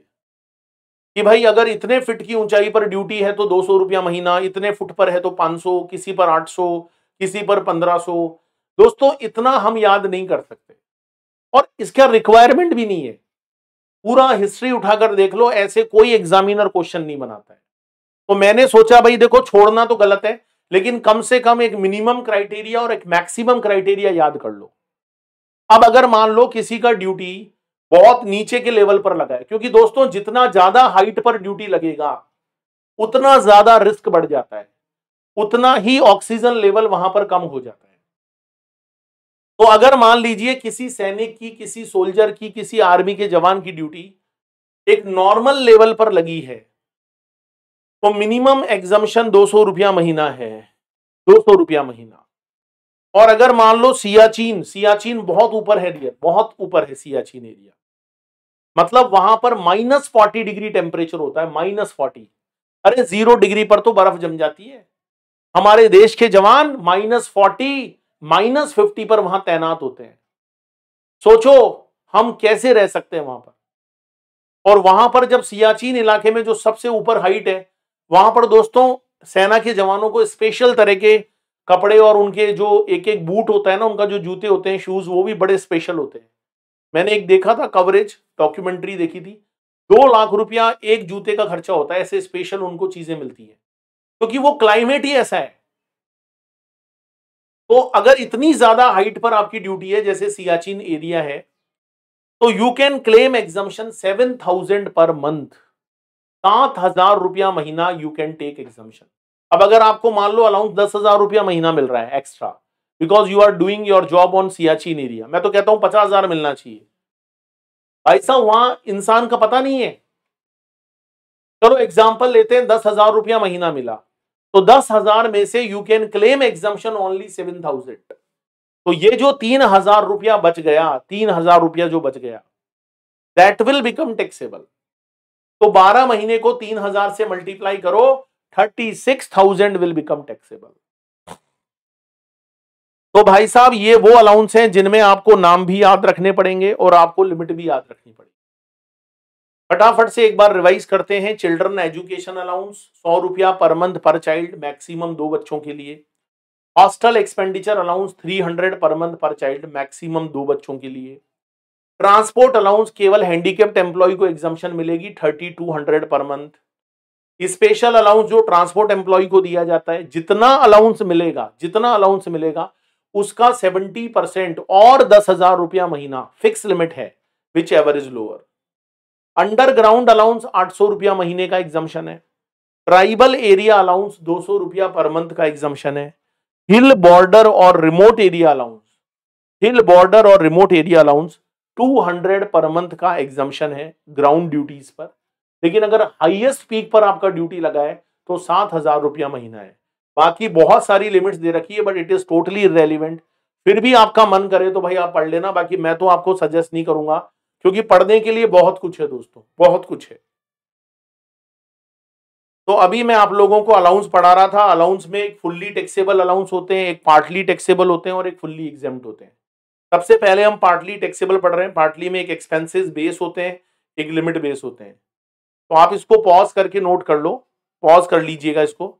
कि भाई अगर इतने फिट की ऊंचाई पर ड्यूटी है तो दो सौ रुपया महीना इतने फुट पर है तो पांच सौ किसी पर आठ सौ किसी पर पंद्रह सौ दोस्तों इतना हम याद नहीं कर सकते और इसका रिक्वायरमेंट भी नहीं है पूरा हिस्ट्री उठाकर देख लो ऐसे कोई एग्जामिनर क्वेश्चन नहीं बनाता है तो मैंने सोचा भाई देखो छोड़ना तो गलत है लेकिन कम से कम एक मिनिमम क्राइटेरिया और एक मैक्सिमम क्राइटेरिया याद कर लो अब अगर मान लो किसी का ड्यूटी बहुत नीचे के लेवल पर लगा है क्योंकि दोस्तों जितना ज्यादा हाइट पर ड्यूटी लगेगा उतना ज्यादा रिस्क बढ़ जाता है उतना ही ऑक्सीजन लेवल वहां पर कम हो जाता है तो अगर मान लीजिए किसी सैनिक की किसी सोल्जर की किसी आर्मी के जवान की ड्यूटी एक नॉर्मल लेवल पर लगी है तो मिनिमम एग्जामेशन दो सौ रुपया महीना है दो सौ रुपया महीना और अगर मान लो सियाचिन सियाचिन बहुत ऊपर है डियर बहुत ऊपर है सियाचिन एरिया मतलब वहां पर माइनस फोर्टी डिग्री टेम्परेचर होता है माइनस फोर्टी अरे जीरो डिग्री पर तो बर्फ जम जाती है हमारे देश के जवान माइनस फोर्टी माइनस फिफ्टी पर वहां तैनात होते हैं सोचो हम कैसे रह सकते हैं वहां पर और वहां पर जब सियाचिन इलाके में जो सबसे ऊपर हाइट है वहां पर दोस्तों सेना के जवानों को स्पेशल तरह के कपड़े और उनके जो एक एक बूट होता है ना उनका जो जूते होते हैं शूज वो भी बड़े स्पेशल होते हैं मैंने एक देखा था कवरेज डॉक्यूमेंट्री देखी थी दो लाख रुपया एक जूते का खर्चा होता है ऐसे स्पेशल उनको चीजें मिलती है क्योंकि तो वो क्लाइमेट ही ऐसा है तो अगर इतनी ज्यादा हाइट पर आपकी ड्यूटी है जैसे सियाचिन एरिया है तो you can claim exemption seven thousand per month सात हजार रुपया महीना यू कैन टेक एग्जामेशन अब अगर आपको मान लो अलाउंस दस हजार रुपया महीना मिल रहा है extra because you are doing your job on Siachen area मैं तो कहता हूं पचास हजार मिलना चाहिए भाई साहब वहां इंसान का पता नहीं है चलो एग्जाम्पल लेते हैं दस हजार रुपया महीना मिला तो दस हजार में से you can claim exemption only seven thousand तो ये जो तीन हजार रुपया बच गया तीन हजार रुपया जो बच गया दैट विल बिकम टैक्सेबल तो बारह महीने को तीन हजार से मल्टीप्लाई करो thirty six thousand will become taxable तो भाई साहब ये वो अलाउंस हैं जिनमें आपको नाम भी याद रखने पड़ेंगे और आपको लिमिट भी याद रखनी पड़ेगी फटाफट से एक बार रिवाइज करते हैं चिल्ड्रन एजुकेशन अलाउंस सौ रुपया per month per child maximum दो बच्चों के लिए hostel expenditure allowance three hundred per month per child maximum दो बच्चों के लिए ट्रांसपोर्ट अलाउंस केवल हैंडीकेप्ट एम्प्लॉय को एग्जामेशन मिलेगी thirty two hundred per month special allowance जो ट्रांसपोर्ट एम्प्लॉय को दिया जाता है जितना अलाउंस मिलेगा जितना अलाउंस मिलेगा उसका सेवेंटी परसेंट और दस हजार रुपया महीना फिक्स लिमिट है whichever is lower underground allowance आठ सौ रुपया महीने का एग्जाम्शन है ट्राइबल एरिया अलाउंस दो सौ रुपया पर मंथ का एग्जाम्शन है हिल बॉर्डर और remote area allowance hill border और remote area allowance 200 per month का एग्जाम्शन है ग्राउंड ड्यूटीज पर लेकिन अगर हाईएस्ट पीक पर आपका ड्यूटी लगा है तो सात हजार रुपया महीना है बाकी बहुत सारी लिमिट्स दे रखी है but it is totally relevant फिर भी आपका मन करे तो भाई आप पढ़ लेना बाकी मैं तो आपको सजेस्ट नहीं करूंगा क्योंकि पढ़ने के लिए बहुत कुछ है दोस्तों बहुत कुछ है तो अभी मैं आप लोगों को अलाउंस पढ़ा रहा था अलाउंस में एक फुल्ली टैक्सेबल अलाउंस होते हैं एक पार्टली टैक्सेबल होते हैं और एक फुल्ली एग्जाम होते हैं सबसे पहले हम पार्टली टैक्सेबल पढ़ रहे हैं पार्टली में एक एक्सपेंसिस बेस होते हैं एक लिमिट बेस होते हैं तो आप इसको पॉज करके नोट कर लो पॉज कर लीजिएगा इसको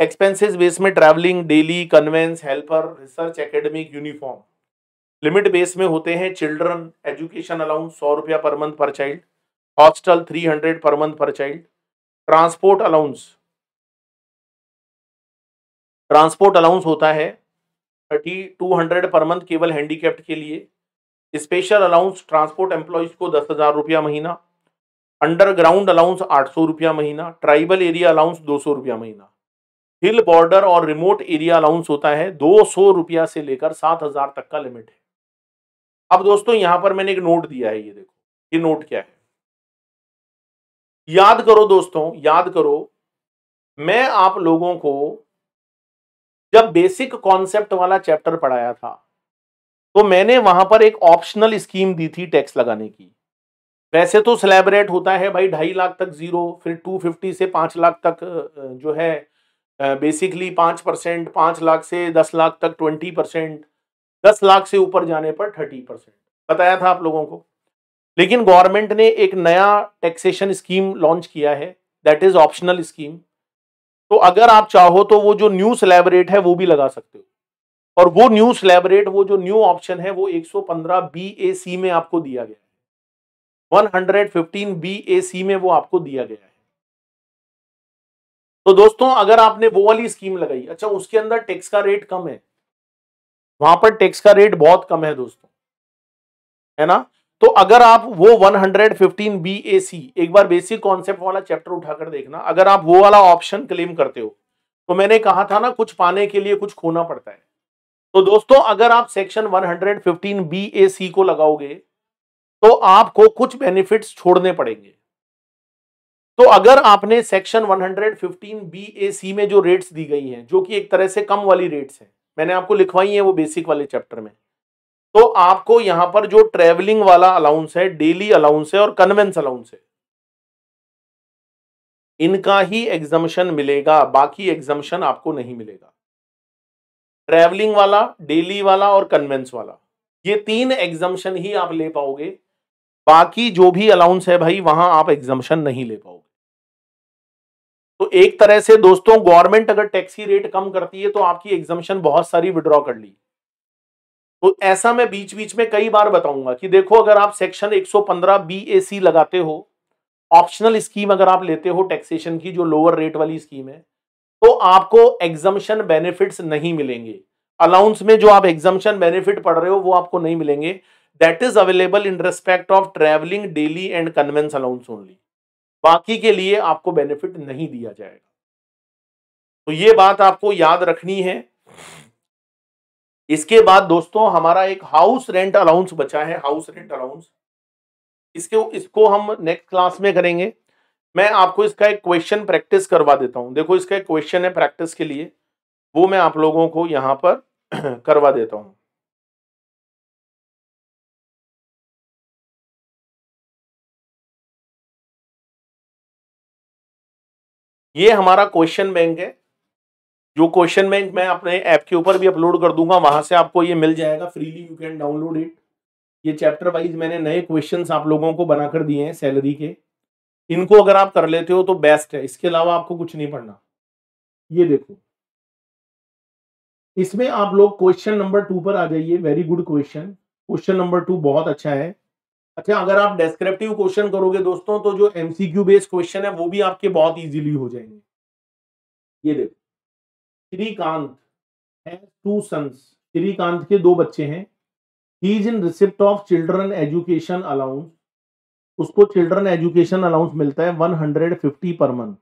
एक्सपेंसिस बेस में travelling daily conveyance helper research academic uniform limit base में होते हैं चिल्ड्रन एजुकेशन अलाउंस सौ रुपया per month per child hostel three hundred per month per child transport allowance transport allowance होता है thirty two hundred per month केवल handicapped के लिए स्पेशल अलाउंस ट्रांसपोर्ट एम्प्लॉयज को दस हज़ार रुपया महीना अंडरग्राउंड अलाउंस आठ सौ रुपया महीना ट्राइबल एरिया अलाउंस दो सौ रुपया महीना हिल बॉर्डर और रिमोट एरिया अलाउंस होता है दो सौ रुपया से लेकर सात हज़ार तक का लिमिट है अब दोस्तों यहां पर मैंने एक नोट दिया है ये देखो ये नोट क्या है याद करो दोस्तों याद करो मैं आप लोगों को जब बेसिक कॉन्सेप्ट वाला चैप्टर पढ़ाया था तो मैंने वहां पर एक ऑप्शनल स्कीम दी थी टैक्स लगाने की वैसे तो सेलेब्रेट होता है भाई ढाई लाख तक जीरो फिर टू फिफ्टी से पांच लाख तक जो है बेसिकली पांच परसेंट पांच लाख से दस लाख तक ट्वेंटी परसेंट दस लाख से ऊपर जाने पर थर्टी परसेंट बताया था आप लोगों को लेकिन गवर्नमेंट ने एक नया टैक्सेशन स्कीम लॉन्च किया है दैट इज ऑप्शनल स्कीम तो अगर आप चाहो तो वो जो न्यू सेलेबरेट रेट है वो भी लगा सकते हो और वो न्यू सेलेबरेट वो जो न्यू ऑप्शन है वो 115 बी ए सी में आपको दिया गया है 115 बी ए सी में वो आपको दिया गया है तो दोस्तों अगर आपने वो वाली स्कीम लगाई अच्छा उसके अंदर टैक्स का रेट कम है वहां पर टैक्स का रेट बहुत कम है दोस्तों है ना तो अगर आप वो 115 बी ए सी एक बार बेसिक कॉन्सेप्ट वाला चैप्टर उठाकर देखना अगर आप वो वाला ऑप्शन क्लेम करते हो तो मैंने कहा था ना कुछ पाने के लिए कुछ खोना पड़ता है तो दोस्तों अगर आप सेक्शन 115 बी ए सी को लगाओगे तो आपको कुछ बेनिफिट्स छोड़ने पड़ेंगे तो अगर आपने सेक्शन 115 बी ए सी में जो रेट्स दी गई हैं जो कि एक तरह से कम वाली रेट्स हैं मैंने आपको लिखवाई है वो बेसिक वाले चैप्टर में तो आपको यहां पर जो ट्रेवलिंग वाला अलाउंस है डेली अलाउंस है और कन्वेंस अलाउंस है इनका ही एग्जामेशन मिलेगा बाकी एग्जामेशन आपको नहीं मिलेगा ट्रेवलिंग वाला डेली वाला और कन्वेंस वाला ये तीन एग्जामेशन ही आप ले पाओगे बाकी जो भी अलाउंस है भाई वहां आप एग्जामेशन नहीं ले पाओगे तो एक तरह से दोस्तों गवर्नमेंट अगर टैक्स की रेट कम करती है तो आपकी एग्जामेशन बहुत सारी विड्रॉ कर ली तो ऐसा मैं बीच बीच में कई बार बताऊंगा कि देखो अगर आप सेक्शन 115 बीएसी लगाते हो ऑप्शनल स्कीम अगर आप लेते हो टैक्सेशन की जो लोअर रेट वाली स्कीम है तो आपको एग्जामेशन बेनिफिट्स नहीं मिलेंगे अलाउंस में जो आप एग्जामेशन बेनिफिट पढ़ रहे हो वो आपको नहीं मिलेंगे that is available in respect of travelling daily and conveyance allowance only बाकी के लिए आपको बेनिफिट नहीं दिया जाएगा तो ये बात आपको याद रखनी है इसके बाद दोस्तों हमारा एक हाउस रेंट अलाउंस बचा है हाउस रेंट अलाउंस इसके इसको हम नेक्स्ट क्लास में करेंगे मैं आपको इसका एक क्वेश्चन प्रैक्टिस करवा देता हूं देखो इसका एक क्वेश्चन है प्रैक्टिस के लिए वो मैं आप लोगों को यहाँ पर करवा देता हूँ ये हमारा क्वेश्चन बैंक है जो क्वेश्चन बैंक मैं अपने ऐप के ऊपर भी अपलोड कर दूंगा वहां से आपको ये मिल जाएगा freely you can download it ये चैप्टर वाइज मैंने नए क्वेश्चन आप लोगों को बनाकर दिए हैं सैलरी के इनको अगर आप कर लेते हो तो बेस्ट है इसके अलावा आपको कुछ नहीं पढ़ना ये देखो इसमें आप लोग क्वेश्चन नंबर टू पर आ जाइए very good question question number two बहुत अच्छा है अच्छा अगर आप डेस्क्रिप्टिव क्वेश्चन करोगे दोस्तों तो जो एमसीक्यू बेस्ड क्वेश्चन है वो भी आपके बहुत इजीली हो जाएंगे ये देखो Shrikant has two sons Shrikant के दो बच्चे हैं he is in receipt of children education allowance उसको चिल्ड्रन एजुकेशन अलाउंस मिलता है 150 पर मंथ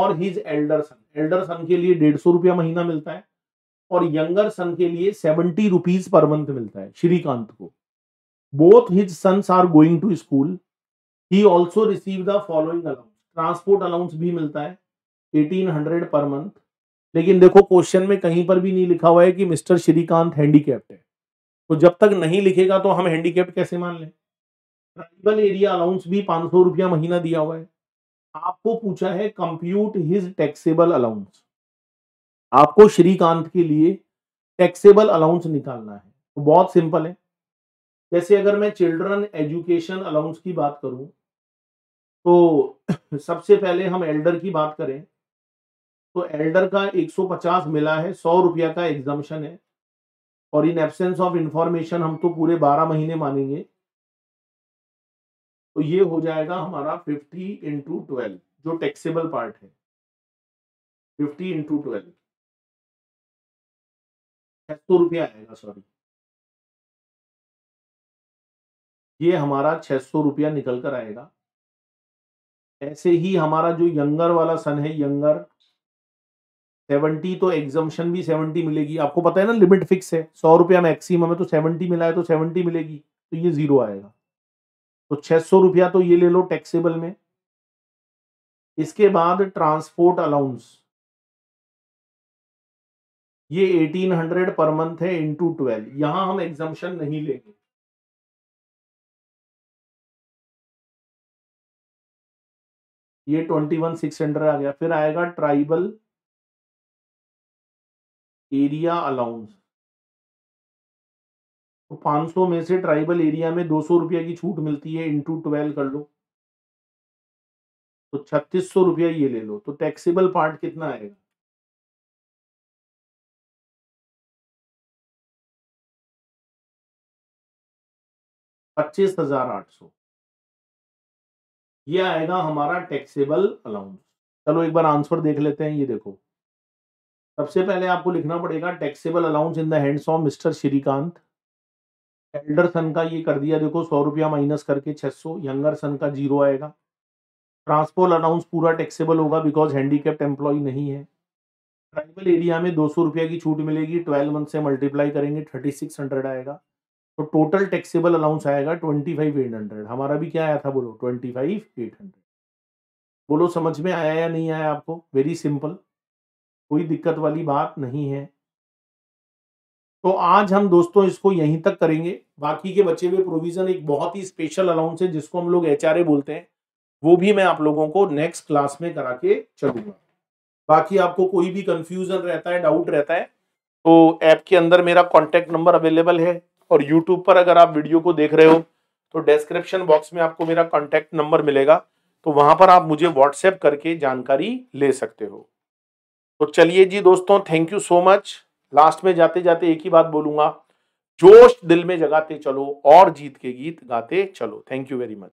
और his elder son elder son के लिए डेढ़ सौ रुपया महीना मिलता है और यंगर सन के लिए सेवेंटी रुपीज पर मंथ मिलता है श्रीकांत को both his sons are going to school he also received the following allowance transport allowance भी मिलता है 1800 पर मंथ लेकिन देखो क्वेश्चन में कहीं पर भी नहीं लिखा हुआ है कि मिस्टर श्रीकांत हैंडीकैप्ड है तो जब तक नहीं लिखेगा तो हम हैंडीकैप्ड कैसे मान लें ट्राइबल एरिया अलाउंस भी पाँच सौ रुपया महीना दिया हुआ है आपको पूछा है कंप्यूट हिज टैक्सेबल अलाउंस आपको श्रीकांत के लिए टैक्सेबल अलाउंस निकालना है तो बहुत सिंपल है जैसे अगर मैं चिल्ड्रन एजुकेशन अलाउंस की बात करूं तो सबसे पहले हम एल्डर की बात करें तो एल्डर का 150 मिला है सौ रुपया का एग्जामेशन है और इन एब्सेंस ऑफ इंफॉर्मेशन हम तो पूरे 12 महीने मानेंगे तो ये हो जाएगा हमारा 50 इंटू ट्वेल्व जो टैक्सेबल पार्ट है 50 इंटू ट्वेल्व सौ रुपया आएगा सॉरी ये हमारा छह सौ रुपया निकल कर आएगा ऐसे ही हमारा जो यंगर वाला सन है यंगर सेवेंटी तो एग्जम्पन भी सेवेंटी मिलेगी आपको पता है ना लिमिट फिक्स है सौ रुपया मैक्सिमम है तो सेवेंटी मिला है तो सेवेंटी मिलेगी तो ये जीरो आएगा तो छह सौ रुपया तो ये ले लो टैक्सेबल में इसके बाद ट्रांसपोर्ट अलाउंस ये एटीन हंड्रेड पर मंथ है इंटू ट्वेल्व यहां हम एग्जम्पन नहीं लेंगे ये ट्वेंटी वन सिक्स हंड्रेड आ गया फिर आएगा ट्राइबल एरिया अलाउंस तो पांच सौ में से ट्राइबल एरिया में दो सौ रुपया की छूट मिलती है इंटू ट्वेल्व कर लो तो छत्तीस सौ रुपया ये ले लो तो टैक्सेबल पार्ट कितना आएगा पच्चीस हजार आठ सौ ये आएगा हमारा टैक्सेबल अलाउंस चलो एक बार आंसर देख लेते हैं ये देखो सबसे पहले आपको लिखना पड़ेगा taxable allowance in the hands of mister Shrikant elder son का ये कर दिया देखो सौ रुपया माइनस करके छह सौ यंगर सन का जीरो आएगा ट्रांसपोर्ट अलाउंस पूरा टैक्सेबल होगा बिकॉज हैंडीकेप्ट एम्प्लॉय नहीं है ट्राइबल एरिया में दो सौ रुपया की छूट मिलेगी ट्वेल्व मंथ से मल्टीप्लाई करेंगे थर्टी सिक्स हंड्रेड आएगा तो टोटल टैक्सेबल अलाउंस आएगा ट्वेंटी फाइव एट हंड्रेड हमारा भी क्या आया था बोलो ट्वेंटी फाइव एट हंड्रेड बोलो समझ में आया या नहीं आया आपको वेरी सिंपल कोई दिक्कत वाली बात नहीं है तो आज हम दोस्तों इसको यहीं तक करेंगे बाकी के बचे हुए प्रोविजन एक बहुत ही स्पेशल अलाउंस है जिसको हम लोग एच बोलते हैं वो भी मैं आप लोगों को नेक्स्ट क्लास में करा के चलूंगा बाकी आपको कोई भी कंफ्यूजन रहता है डाउट रहता है तो ऐप के अंदर मेरा कॉन्टैक्ट नंबर अवेलेबल है और यूट्यूब पर अगर आप वीडियो को देख रहे हो तो डिस्क्रिप्शन बॉक्स में आपको मेरा कॉन्टैक्ट नंबर मिलेगा तो वहां पर आप मुझे व्हाट्सएप करके जानकारी ले सकते हो तो चलिए जी दोस्तों thank you so much last में जाते जाते एक ही बात बोलूंगा जोश दिल में जगाते चलो और जीत के गीत गाते चलो थैंक यू वेरी मच